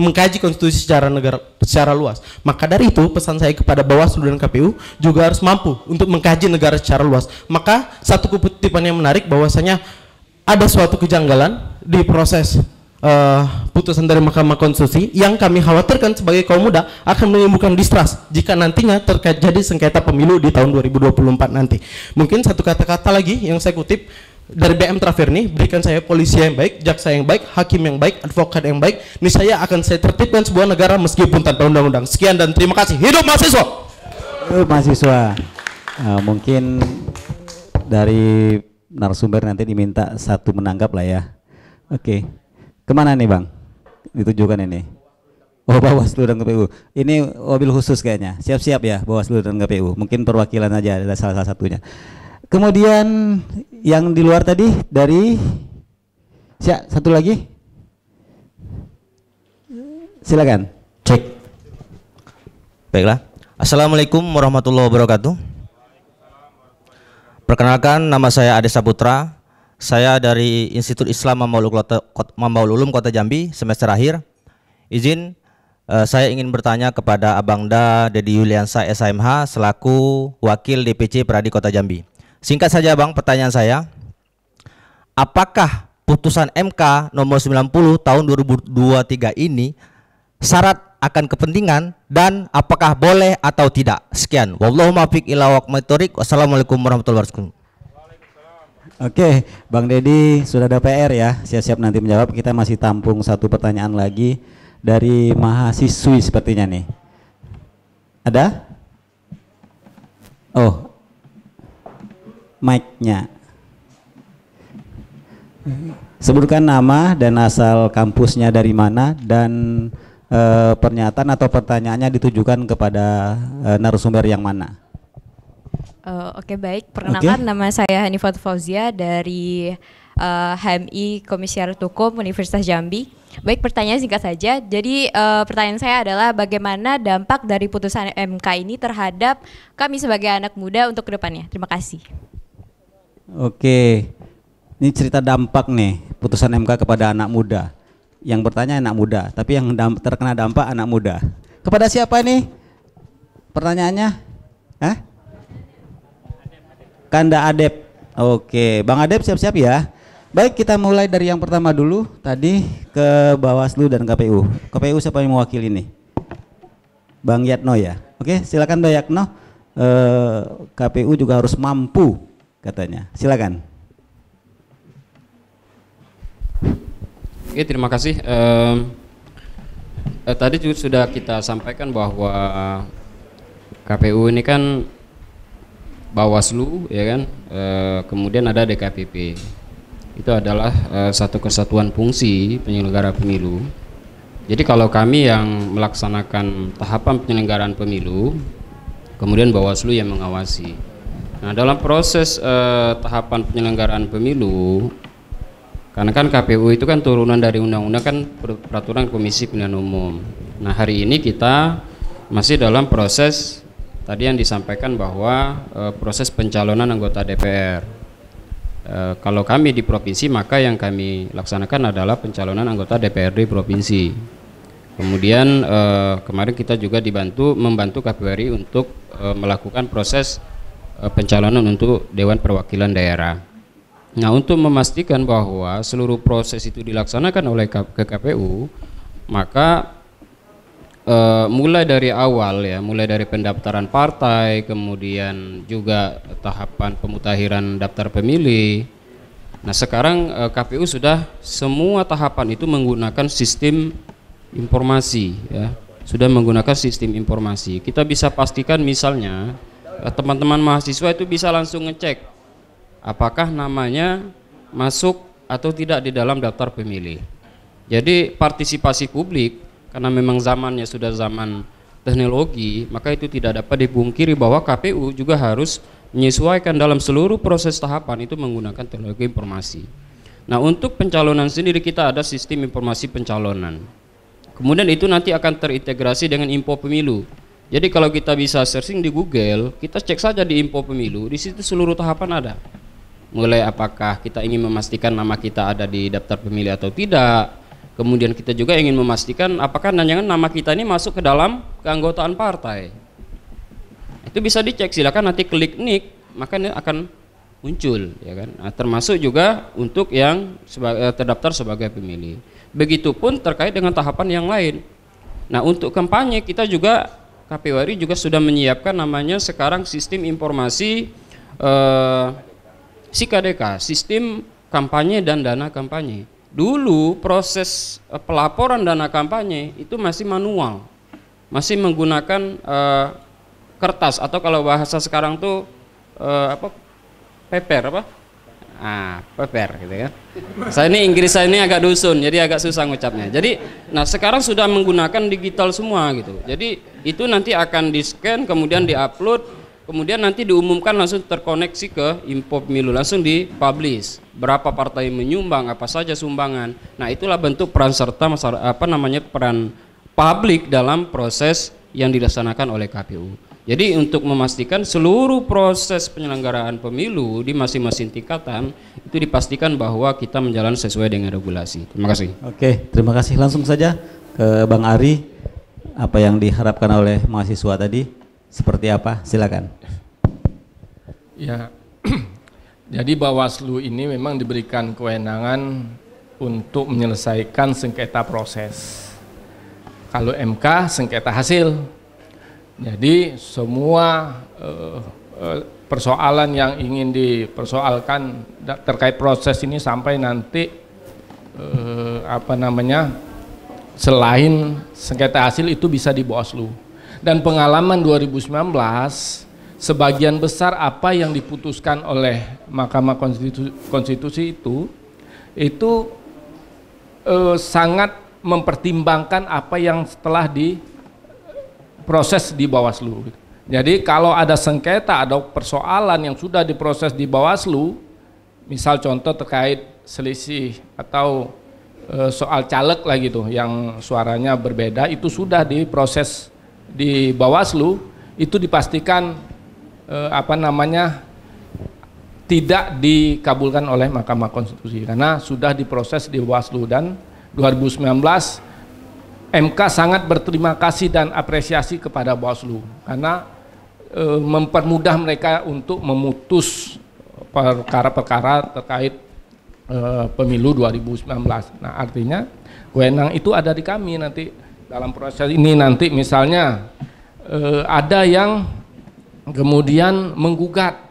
mengkaji konstitusi secara negara secara luas. Maka dari itu pesan saya kepada Bawaslu dan KPU juga harus mampu untuk mengkaji negara secara luas. Maka satu kutipan yang menarik bahwasanya ada suatu kejanggalan di proses uh, putusan dari Mahkamah Konstitusi yang kami khawatirkan sebagai kaum muda akan menimbulkan distrust jika nantinya terkait jadi sengketa pemilu di tahun 2024 nanti. Mungkin satu kata-kata lagi yang saya kutip dari BM Trafir nih, berikan saya polisi yang baik, jaksa yang baik, hakim yang baik, advokat yang baik. Ini saya akan saya tertibkan sebuah negara meskipun tanpa undang-undang. Sekian dan terima kasih. Hidup mahasiswa. Hidup mahasiswa. Nah, mungkin dari narasumber nanti diminta satu menanggap lah ya. Oke, okay. kemana nih bang? Ditujukan ini. Oh Bawaslu dan KPU. Ini mobil khusus kayaknya. Siap-siap ya Bawaslu dan KPU. Mungkin perwakilan aja adalah salah, salah satunya. Kemudian yang di luar tadi dari siap satu lagi. Silakan. Cek. Baiklah. Assalamualaikum warahmatullahi wabarakatuh. Perkenalkan, nama saya Ade Saputra. Saya dari Institut Islam Mambaul Ulum Kota Jambi, semester akhir. Izin, eh, saya ingin bertanya kepada Abang Da, Dedi Yuliansa SMH selaku Wakil DPC Pradi Kota Jambi. Singkat saja Bang, pertanyaan saya. Apakah putusan MK nomor 90 tahun 2023 ini syarat akan kepentingan dan apakah boleh atau tidak. Sekian. Wallahu ila Wassalamualaikum warahmatullahi wabarakatuh. Oke, Bang Dedi sudah ada PR ya. Siap-siap nanti menjawab. Kita masih tampung satu pertanyaan lagi dari mahasiswi sepertinya nih. Ada? Oh, mic-nya. Sebutkan nama dan asal kampusnya dari mana dan Eh, pernyataan atau pertanyaannya ditujukan kepada eh, narasumber yang mana? Uh, Oke okay, baik, perkenalkan okay. nama saya Hanifat Fauzia dari uh, HMI Komisaris Hukum Universitas Jambi. Baik, pertanyaan singkat saja. Jadi uh, pertanyaan saya adalah bagaimana dampak dari putusan MK ini terhadap kami sebagai anak muda untuk kedepannya? Terima kasih. Oke, ini cerita dampak nih putusan MK kepada anak muda yang bertanya anak muda, tapi yang terkena dampak anak muda. Kepada siapa ini? Pertanyaannya? Hah? Kanda Adep. Oke, Bang Adep siap-siap ya. Baik, kita mulai dari yang pertama dulu tadi ke Bawaslu dan KPU. KPU siapa yang mewakili ini? Bang Yatno ya. Oke, silakan Bang Yatno. Eh, KPU juga harus mampu katanya. Silakan. Oke, terima kasih. Um, eh, tadi juga sudah kita sampaikan bahwa KPU ini kan Bawaslu, ya kan, eh, kemudian ada DKPP. Itu adalah eh, satu kesatuan fungsi penyelenggara pemilu. Jadi kalau kami yang melaksanakan tahapan penyelenggaraan pemilu, kemudian Bawaslu yang mengawasi. Nah, dalam proses eh, tahapan penyelenggaraan pemilu, karena kan KPU itu kan turunan dari undang-undang kan peraturan Komisi Pemilihan Umum. Nah, hari ini kita masih dalam proses tadi yang disampaikan bahwa e, proses pencalonan anggota DPR. E, eh, kalau kami di provinsi maka yang kami laksanakan adalah pencalonan anggota DPRD provinsi. Kemudian e, kemarin kita juga dibantu membantu KPRI untuk e, melakukan proses e, pencalonan untuk Dewan Perwakilan Daerah. Nah, untuk memastikan bahwa seluruh proses itu dilaksanakan oleh KPU, maka e, mulai dari awal ya, mulai dari pendaftaran partai, kemudian juga tahapan pemutahiran daftar pemilih. Nah, sekarang e, eh, KPU sudah semua tahapan itu menggunakan sistem informasi ya. Sudah menggunakan sistem informasi. Kita bisa pastikan misalnya eh, teman-teman mahasiswa itu bisa langsung ngecek apakah namanya masuk atau tidak di dalam daftar pemilih. Jadi partisipasi publik karena memang zamannya sudah zaman teknologi, maka itu tidak dapat dibungkiri bahwa KPU juga harus menyesuaikan dalam seluruh proses tahapan itu menggunakan teknologi informasi. Nah, untuk pencalonan sendiri kita ada sistem informasi pencalonan. Kemudian itu nanti akan terintegrasi dengan info pemilu. Jadi kalau kita bisa searching di Google, kita cek saja di info pemilu, di situ seluruh tahapan ada mulai apakah kita ingin memastikan nama kita ada di daftar pemilih atau tidak kemudian kita juga ingin memastikan apakah nanyangan nama kita ini masuk ke dalam keanggotaan partai itu bisa dicek silakan nanti klik nick maka ini akan muncul ya kan nah, termasuk juga untuk yang sebagai, eh, terdaftar sebagai pemilih begitupun terkait dengan tahapan yang lain nah untuk kampanye kita juga KPWRI juga sudah menyiapkan namanya sekarang sistem informasi eh, si KDK, sistem kampanye dan dana kampanye. Dulu proses eh, pelaporan dana kampanye itu masih manual, masih menggunakan uh, kertas atau kalau bahasa sekarang tuh uh, apa paper apa? Ah, paper gitu ya. Saya ini Inggris saya ini agak dusun, jadi agak susah ngucapnya. Jadi, nah sekarang sudah menggunakan digital semua gitu. Jadi itu nanti akan di scan kemudian di upload. Kemudian nanti diumumkan langsung terkoneksi ke info pemilu, langsung di publish berapa partai menyumbang, apa saja sumbangan. Nah itulah bentuk peran serta apa namanya peran publik dalam proses yang dilaksanakan oleh KPU. Jadi untuk memastikan seluruh proses penyelenggaraan pemilu di masing-masing tingkatan itu dipastikan bahwa kita menjalankan sesuai dengan regulasi. Terima kasih. Oke, terima kasih. Langsung saja ke Bang Ari apa yang diharapkan oleh mahasiswa tadi seperti apa? Silakan. Ya, (clears throat) jadi Bawaslu ini memang diberikan kewenangan untuk menyelesaikan sengketa proses. Kalau MK sengketa hasil. Jadi semua uh, persoalan yang ingin dipersoalkan terkait proses ini sampai nanti uh, apa namanya selain sengketa hasil itu bisa di Bawaslu dan pengalaman 2019 sebagian besar apa yang diputuskan oleh Mahkamah Konstitusi, Konstitusi itu itu eh, sangat mempertimbangkan apa yang telah diproses di Bawaslu. Jadi kalau ada sengketa atau persoalan yang sudah diproses di Bawaslu, misal contoh terkait selisih atau e, soal caleg lah gitu yang suaranya berbeda itu sudah diproses di Bawaslu itu dipastikan eh, apa namanya tidak dikabulkan oleh Mahkamah Konstitusi karena sudah diproses di Bawaslu dan 2019 MK sangat berterima kasih dan apresiasi kepada Bawaslu karena e, mempermudah mereka untuk memutus perkara-perkara terkait e, pemilu 2019. Nah, artinya wewenang itu ada di kami nanti dalam proses ini nanti misalnya eh, ada yang kemudian menggugat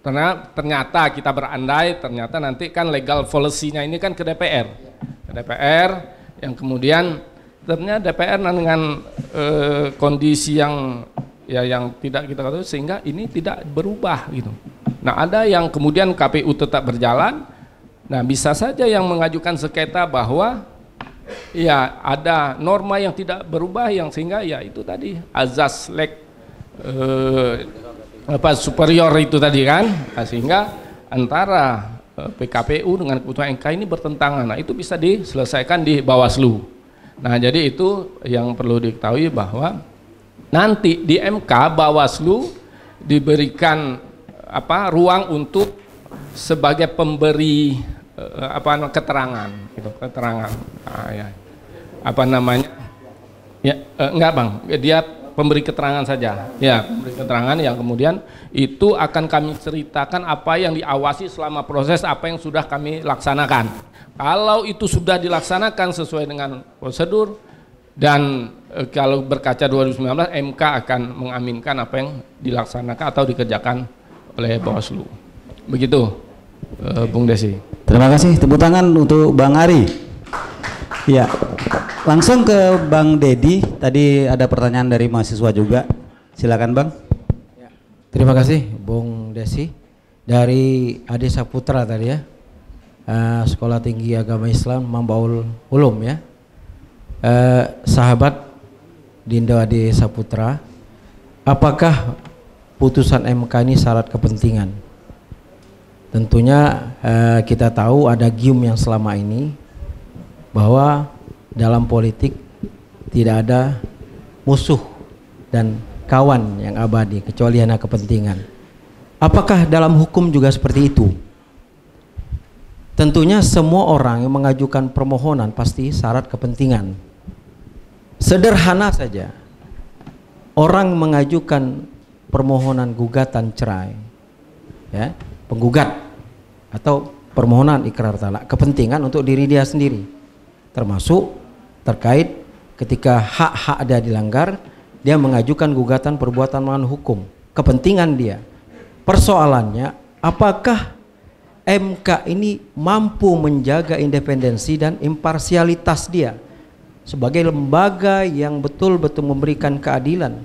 karena ternyata kita berandai ternyata nanti kan legal policy-nya ini kan ke DPR ke DPR yang kemudian ternyata DPR nah dengan eh, kondisi yang ya yang tidak kita ketahui sehingga ini tidak berubah gitu nah ada yang kemudian KPU tetap berjalan nah bisa saja yang mengajukan seketa bahwa ya ada norma yang tidak berubah yang sehingga ya itu tadi azas lek eh, apa superior itu tadi kan nah, sehingga antara eh, PKPU dengan keputusan MK ini bertentangan nah itu bisa diselesaikan di Bawaslu nah jadi itu yang perlu diketahui bahwa nanti di MK Bawaslu diberikan apa ruang untuk sebagai pemberi uh, apa keterangan gitu keterangan ah, ya. apa namanya ya uh, enggak bang dia pemberi keterangan saja ya pemberi keterangan yang kemudian itu akan kami ceritakan apa yang diawasi selama proses apa yang sudah kami laksanakan kalau itu sudah dilaksanakan sesuai dengan prosedur dan e, kalau berkaca 2019 MK akan mengaminkan apa yang dilaksanakan atau dikerjakan oleh Bawaslu begitu e, Bung Desi Terima kasih. Tepuk tangan untuk Bang Ari. Ya, langsung ke Bang Dedi. Tadi ada pertanyaan dari mahasiswa juga. Silakan Bang. Ya. Terima kasih, Bung Desi. Dari Ade Saputra tadi ya, eh, Sekolah Tinggi Agama Islam Mambaul Ulum ya. Uh, sahabat Dinda Ade Saputra, apakah putusan MK ini syarat kepentingan? Tentunya eh, kita tahu ada gium yang selama ini bahwa dalam politik tidak ada musuh dan kawan yang abadi kecuali hanya kepentingan. Apakah dalam hukum juga seperti itu? Tentunya semua orang yang mengajukan permohonan pasti syarat kepentingan. Sederhana saja. Orang mengajukan permohonan gugatan cerai. Ya, penggugat atau permohonan ikrar talak kepentingan untuk diri dia sendiri termasuk terkait ketika hak-hak dia dilanggar dia mengajukan gugatan perbuatan melawan hukum kepentingan dia persoalannya apakah MK ini mampu menjaga independensi dan imparsialitas dia sebagai lembaga yang betul-betul memberikan keadilan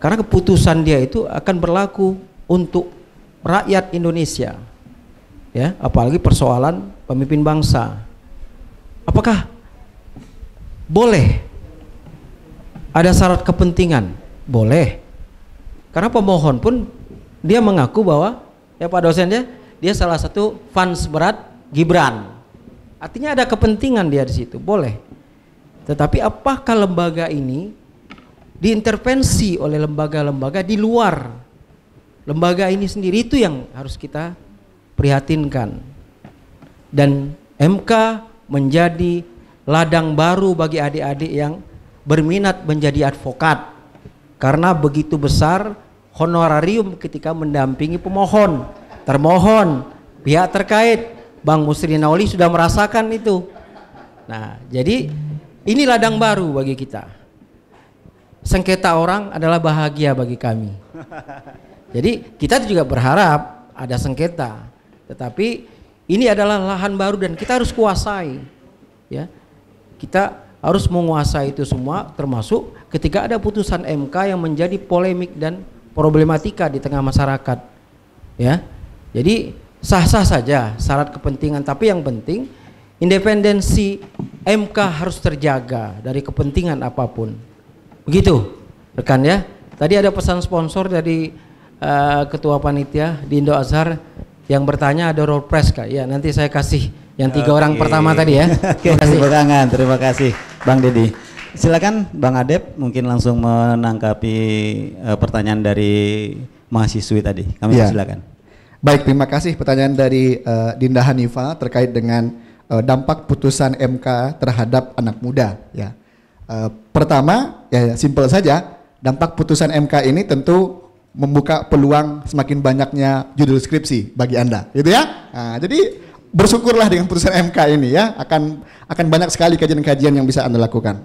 karena keputusan dia itu akan berlaku untuk rakyat Indonesia ya apalagi persoalan pemimpin bangsa apakah boleh ada syarat kepentingan boleh karena pemohon pun dia mengaku bahwa ya Pak dosen ya dia salah satu fans berat Gibran artinya ada kepentingan dia di situ boleh tetapi apakah lembaga ini diintervensi oleh lembaga-lembaga di luar lembaga ini sendiri itu yang harus kita prihatinkan. Dan MK menjadi ladang baru bagi adik-adik yang berminat menjadi advokat karena begitu besar honorarium ketika mendampingi pemohon, termohon, pihak terkait. Bang Musri Nauli sudah merasakan itu. Nah, jadi ini ladang baru bagi kita. Sengketa orang adalah bahagia bagi kami. (laughs) Jadi kita juga berharap ada sengketa, tetapi ini adalah lahan baru dan kita harus kuasai. Ya, kita harus menguasai itu semua, termasuk ketika ada putusan MK yang menjadi polemik dan problematika di tengah masyarakat. Ya, jadi sah-sah saja syarat kepentingan, tapi yang penting independensi MK harus terjaga dari kepentingan apapun. Begitu, rekan ya. Tadi ada pesan sponsor dari Eh, ketua panitia Dindo Azhar yang bertanya ada road press kak ya nanti saya kasih yang tiga okay. orang pertama tadi ya (laughs) terima kasih tangan terima kasih Bang Deddy silakan Bang Adep mungkin langsung menangkapi uh, eh, pertanyaan dari mahasiswi tadi kami ya. silakan baik terima kasih pertanyaan dari uh, Dinda Hanifa terkait dengan uh, dampak putusan MK terhadap anak muda ya uh, pertama ya simple saja dampak putusan MK ini tentu membuka peluang semakin banyaknya judul skripsi bagi Anda, gitu ya. Nah, jadi bersyukurlah dengan putusan MK ini ya, akan akan banyak sekali kajian-kajian yang bisa Anda lakukan.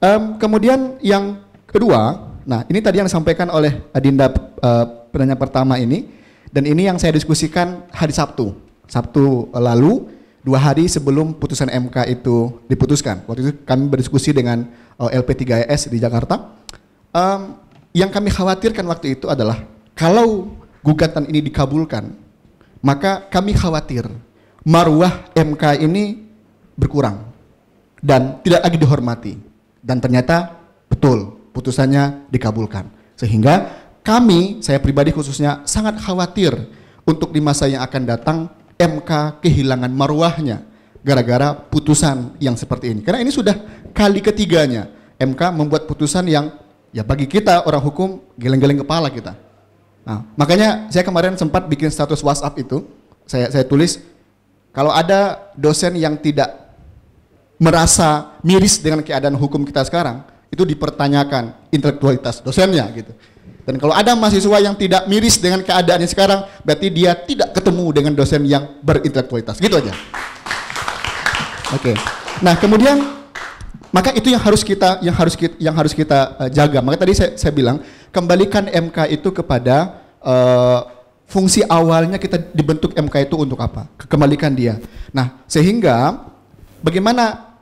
Um, kemudian yang kedua, nah ini tadi yang disampaikan oleh Adinda uh, penanya pertama ini, dan ini yang saya diskusikan hari Sabtu, Sabtu lalu, dua hari sebelum putusan MK itu diputuskan. Waktu itu kami berdiskusi dengan uh, e, LP3S di Jakarta. Um, yang kami khawatirkan waktu itu adalah kalau gugatan ini dikabulkan, maka kami khawatir marwah MK ini berkurang dan tidak lagi dihormati. Dan ternyata betul putusannya dikabulkan. Sehingga kami, saya pribadi khususnya sangat khawatir untuk di masa yang akan datang MK kehilangan maruahnya, gara-gara putusan yang seperti ini. Karena ini sudah kali ketiganya MK membuat putusan yang Ya bagi kita orang hukum geleng-geleng kepala kita. Nah, makanya saya kemarin sempat bikin status WhatsApp itu, saya saya tulis kalau ada dosen yang tidak merasa miris dengan keadaan hukum kita sekarang, itu dipertanyakan intelektualitas dosennya gitu. Dan kalau ada mahasiswa yang tidak miris dengan keadaannya sekarang, berarti dia tidak ketemu dengan dosen yang berintelektualitas. Gitu aja. Oke. Okay. Nah, kemudian maka itu yang harus kita yang harus kita, yang harus kita eh, jaga. Maka tadi saya, saya bilang kembalikan MK itu kepada uh, fungsi awalnya kita dibentuk MK itu untuk apa? Kembalikan dia. Nah, sehingga bagaimana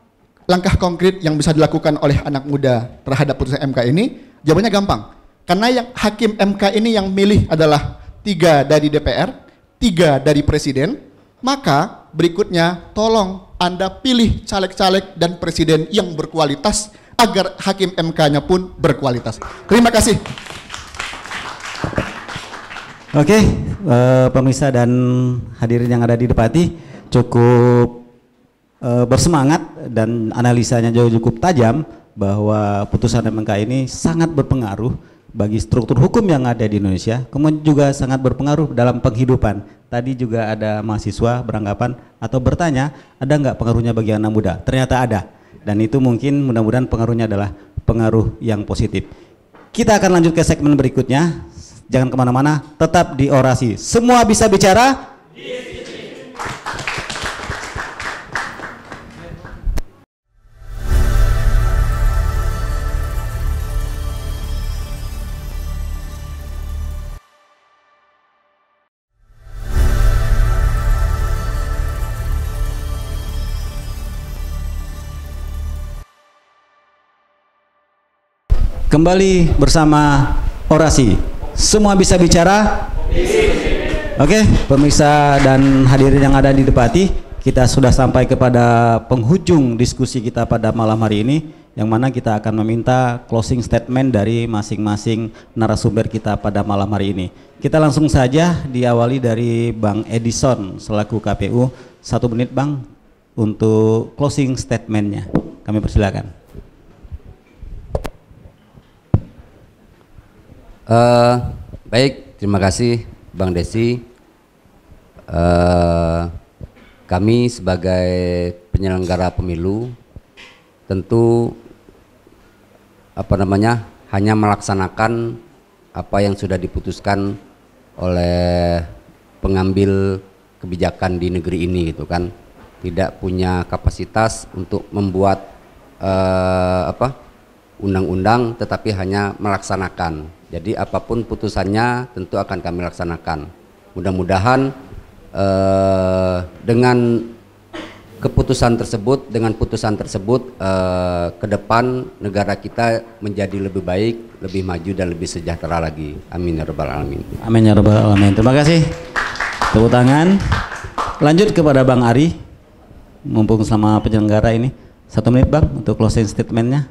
langkah konkret yang bisa dilakukan oleh anak muda terhadap putusan MK ini? Jawabannya gampang. Karena yang hakim MK ini yang milih adalah tiga dari DPR, tiga dari presiden, maka berikutnya tolong Anda pilih caleg-caleg dan presiden yang berkualitas agar hakim MK-nya pun berkualitas. Terima kasih. Oke, okay, uh, eh, pemirsa dan hadirin yang ada di Depati cukup uh, bersemangat dan analisanya jauh cukup tajam bahwa putusan MK ini sangat berpengaruh bagi struktur hukum yang ada di Indonesia, kemudian juga sangat berpengaruh dalam penghidupan. Tadi juga ada mahasiswa beranggapan atau bertanya, ada nggak pengaruhnya bagi anak muda? Ternyata ada. Dan itu mungkin mudah-mudahan pengaruhnya adalah pengaruh yang positif. Kita akan lanjut ke segmen berikutnya. Jangan kemana-mana, tetap di orasi. Semua bisa bicara. Yes. Kembali bersama orasi. Semua bisa bicara? Oke, okay, pemirsa dan hadirin yang ada di Depati, kita sudah sampai kepada penghujung diskusi kita pada malam hari ini yang mana kita akan meminta closing statement dari masing-masing narasumber kita pada malam hari ini. Kita langsung saja diawali dari Bang Edison selaku KPU. Satu menit Bang untuk closing statementnya. Kami persilakan. Uh, baik, terima kasih Bang Desi. Uh, kami sebagai penyelenggara pemilu tentu apa namanya hanya melaksanakan apa yang sudah diputuskan oleh pengambil kebijakan di negeri ini gitu kan tidak punya kapasitas untuk membuat uh, apa undang-undang tetapi hanya melaksanakan jadi apapun putusannya tentu akan kami laksanakan. Mudah-mudahan eh, dengan keputusan tersebut, dengan putusan tersebut eh, ke depan negara kita menjadi lebih baik, lebih maju dan lebih sejahtera lagi. Amin ya rabbal alamin. Amin ya rabbal alamin. Terima kasih. Tepuk tangan. Lanjut kepada Bang Ari. Mumpung sama penyelenggara ini. Satu menit Bang untuk closing statementnya.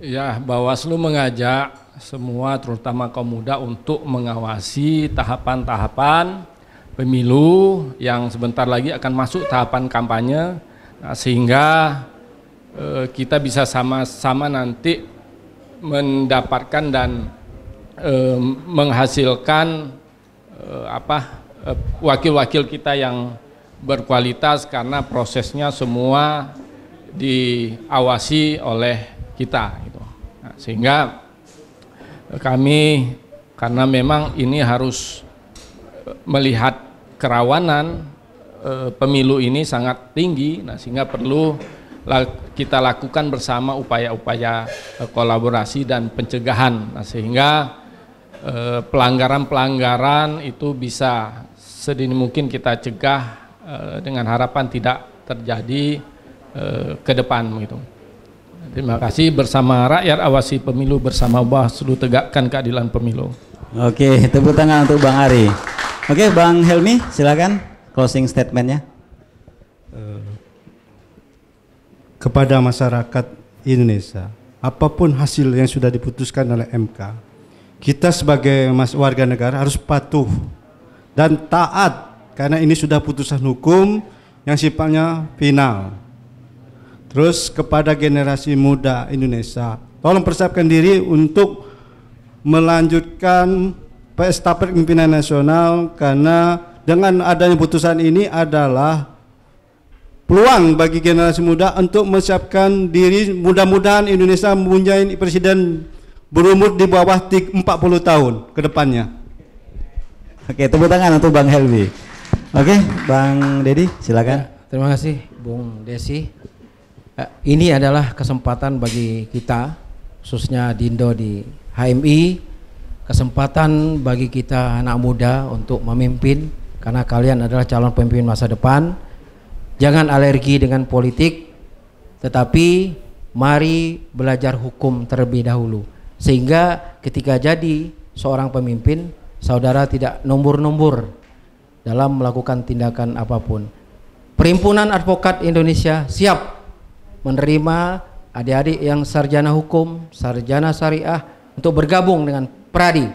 Ya, Bawaslu mengajak semua terutama kaum muda untuk mengawasi tahapan-tahapan pemilu yang sebentar lagi akan masuk tahapan kampanye nah, sehingga eh, kita bisa sama-sama nanti mendapatkan dan eh, menghasilkan eh, apa eh, wakil-wakil eh, kita yang berkualitas karena prosesnya semua diawasi oleh kita gitu. Nah, sehingga kami karena memang ini harus eh, melihat kerawanan eh, pemilu ini sangat tinggi nah sehingga perlu kita lakukan bersama upaya-upaya eh, kolaborasi dan pencegahan nah, sehingga pelanggaran-pelanggaran itu bisa sedini mungkin kita cegah dengan harapan tidak terjadi ke depan gitu. Terima kasih bersama rakyat awasi pemilu bersama Bawaslu tegakkan keadilan pemilu. Oke, tepuk tangan untuk Bang Ari. Oke, Bang Helmi, silakan closing statementnya. Eh, kepada masyarakat Indonesia, apapun hasil yang sudah diputuskan oleh MK, kita sebagai mas warga negara harus patuh dan taat karena ini sudah putusan hukum yang sifatnya final Terus kepada generasi muda Indonesia, tolong persiapkan diri untuk melanjutkan estafet pimpinan nasional karena dengan adanya putusan ini adalah peluang bagi generasi muda untuk menyiapkan diri mudah-mudahan Indonesia mempunyai presiden berumur di bawah 40 tahun ke depannya. Oke, tepuk tangan untuk Bang Helvi. Oke, Bang Dedi, silakan. Ya, terima kasih Bung Desi. Eh, ini adalah kesempatan bagi kita khususnya Dindo di HMI kesempatan bagi kita anak muda untuk memimpin karena kalian adalah calon pemimpin masa depan jangan alergi dengan politik tetapi mari belajar hukum terlebih dahulu sehingga ketika jadi seorang pemimpin saudara tidak nombor-nombor dalam melakukan tindakan apapun Perhimpunan Advokat Indonesia siap menerima adik-adik yang sarjana hukum, sarjana syariah untuk bergabung dengan Pradi,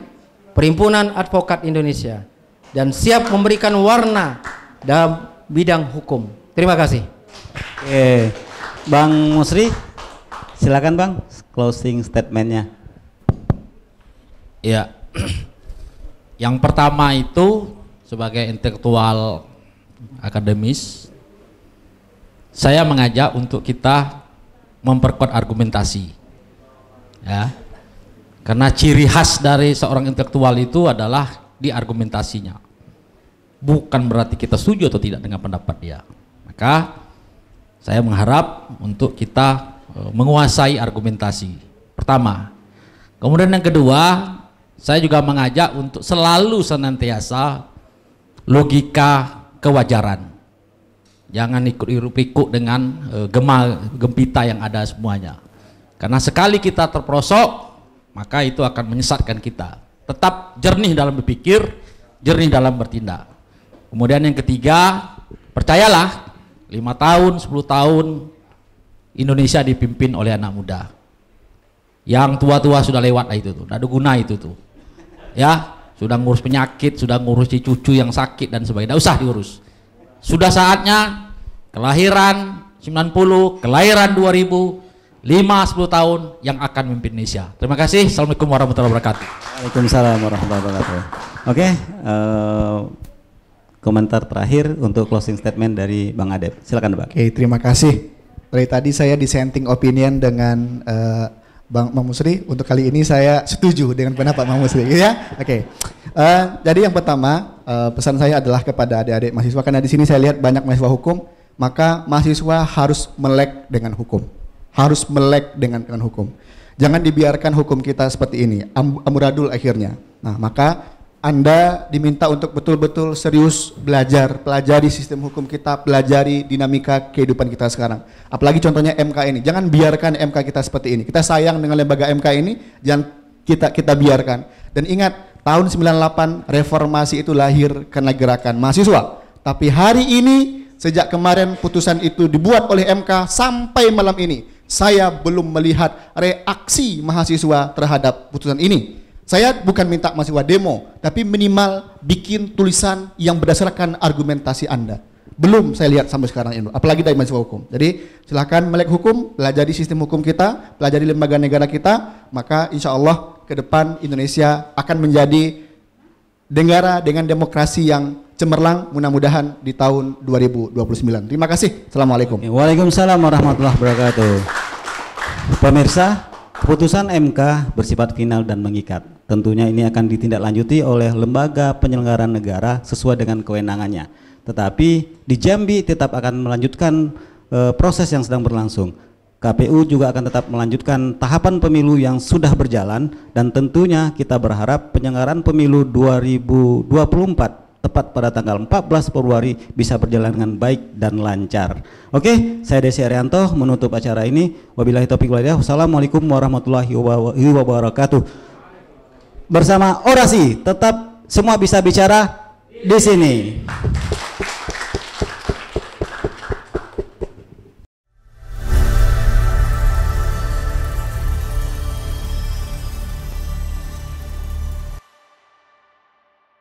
Perhimpunan Advokat Indonesia dan siap memberikan warna dalam bidang hukum. Terima kasih. Oke. Bang Musri, silakan Bang closing statementnya. Ya. Yang pertama itu sebagai intelektual akademis saya mengajak untuk kita memperkuat argumentasi. Ya. Karena ciri khas dari seorang intelektual itu adalah di argumentasinya. Bukan berarti kita setuju atau tidak dengan pendapat dia. Maka saya mengharap untuk kita e, menguasai argumentasi. Pertama. Kemudian yang kedua, saya juga mengajak untuk selalu senantiasa logika kewajaran Jangan ikut irup pikuk dengan uh, gema gempita yang ada semuanya. Karena sekali kita terperosok, maka itu akan menyesatkan kita. Tetap jernih dalam berpikir, jernih dalam bertindak. Kemudian yang ketiga, percayalah, lima tahun, sepuluh tahun, Indonesia dipimpin oleh anak muda. Yang tua-tua sudah lewat itu tuh, tidak ada guna itu tuh. Ya, sudah ngurus penyakit, sudah ngurus cucu yang sakit dan sebagainya, tidak usah diurus sudah saatnya kelahiran 90, kelahiran 2000, 5 10 tahun yang akan memimpin Indonesia. Terima kasih. Assalamualaikum warahmatullahi wabarakatuh. Waalaikumsalam warahmatullahi wabarakatuh. Oke, okay, uh, eh, komentar terakhir untuk closing statement dari Bang Adep. Silakan, Bang. Oke, okay, terima kasih. Dari tadi saya dissenting opinion dengan uh, Bang Mamusri, untuk kali ini saya setuju dengan pendapat Mamusri ya. Oke. Okay. Uh, eh, jadi yang pertama, uh, pesan saya adalah kepada adik-adik mahasiswa karena di sini saya lihat banyak mahasiswa hukum, maka mahasiswa harus melek dengan hukum. Harus melek dengan, dengan hukum. Jangan dibiarkan hukum kita seperti ini, am amuradul akhirnya. Nah, maka anda diminta untuk betul-betul serius belajar, pelajari sistem hukum kita, pelajari dinamika kehidupan kita sekarang. Apalagi contohnya MK ini, jangan biarkan MK kita seperti ini. Kita sayang dengan lembaga MK ini, jangan kita kita biarkan. Dan ingat, tahun 98 reformasi itu lahir karena gerakan mahasiswa. Tapi hari ini sejak kemarin putusan itu dibuat oleh MK sampai malam ini saya belum melihat reaksi mahasiswa terhadap putusan ini. Saya bukan minta mahasiswa demo, tapi minimal bikin tulisan yang berdasarkan argumentasi Anda. Belum saya lihat sampai sekarang ini, apalagi dari mahasiswa hukum. Jadi silahkan melek hukum, pelajari sistem hukum kita, pelajari lembaga negara kita, maka insyaallah ke depan Indonesia akan menjadi negara dengan demokrasi yang cemerlang mudah-mudahan di tahun 2029. Terima kasih. Assalamualaikum. Waalaikumsalam warahmatullahi wabarakatuh. Pemirsa, keputusan MK bersifat final dan mengikat. Tentunya ini akan ditindaklanjuti oleh lembaga penyelenggara negara sesuai dengan kewenangannya. Tetapi di Jambi tetap akan melanjutkan e, proses yang sedang berlangsung. KPU juga akan tetap melanjutkan tahapan pemilu yang sudah berjalan dan tentunya kita berharap penyelenggaraan pemilu 2024 tepat pada tanggal 14 Februari bisa berjalan dengan baik dan lancar. Oke, saya Desi Arianto menutup acara ini. Wabillahi taufiq walhidayah. Wassalamualaikum warahmatullahi wabarakatuh. Bersama orasi tetap semua bisa bicara di sini.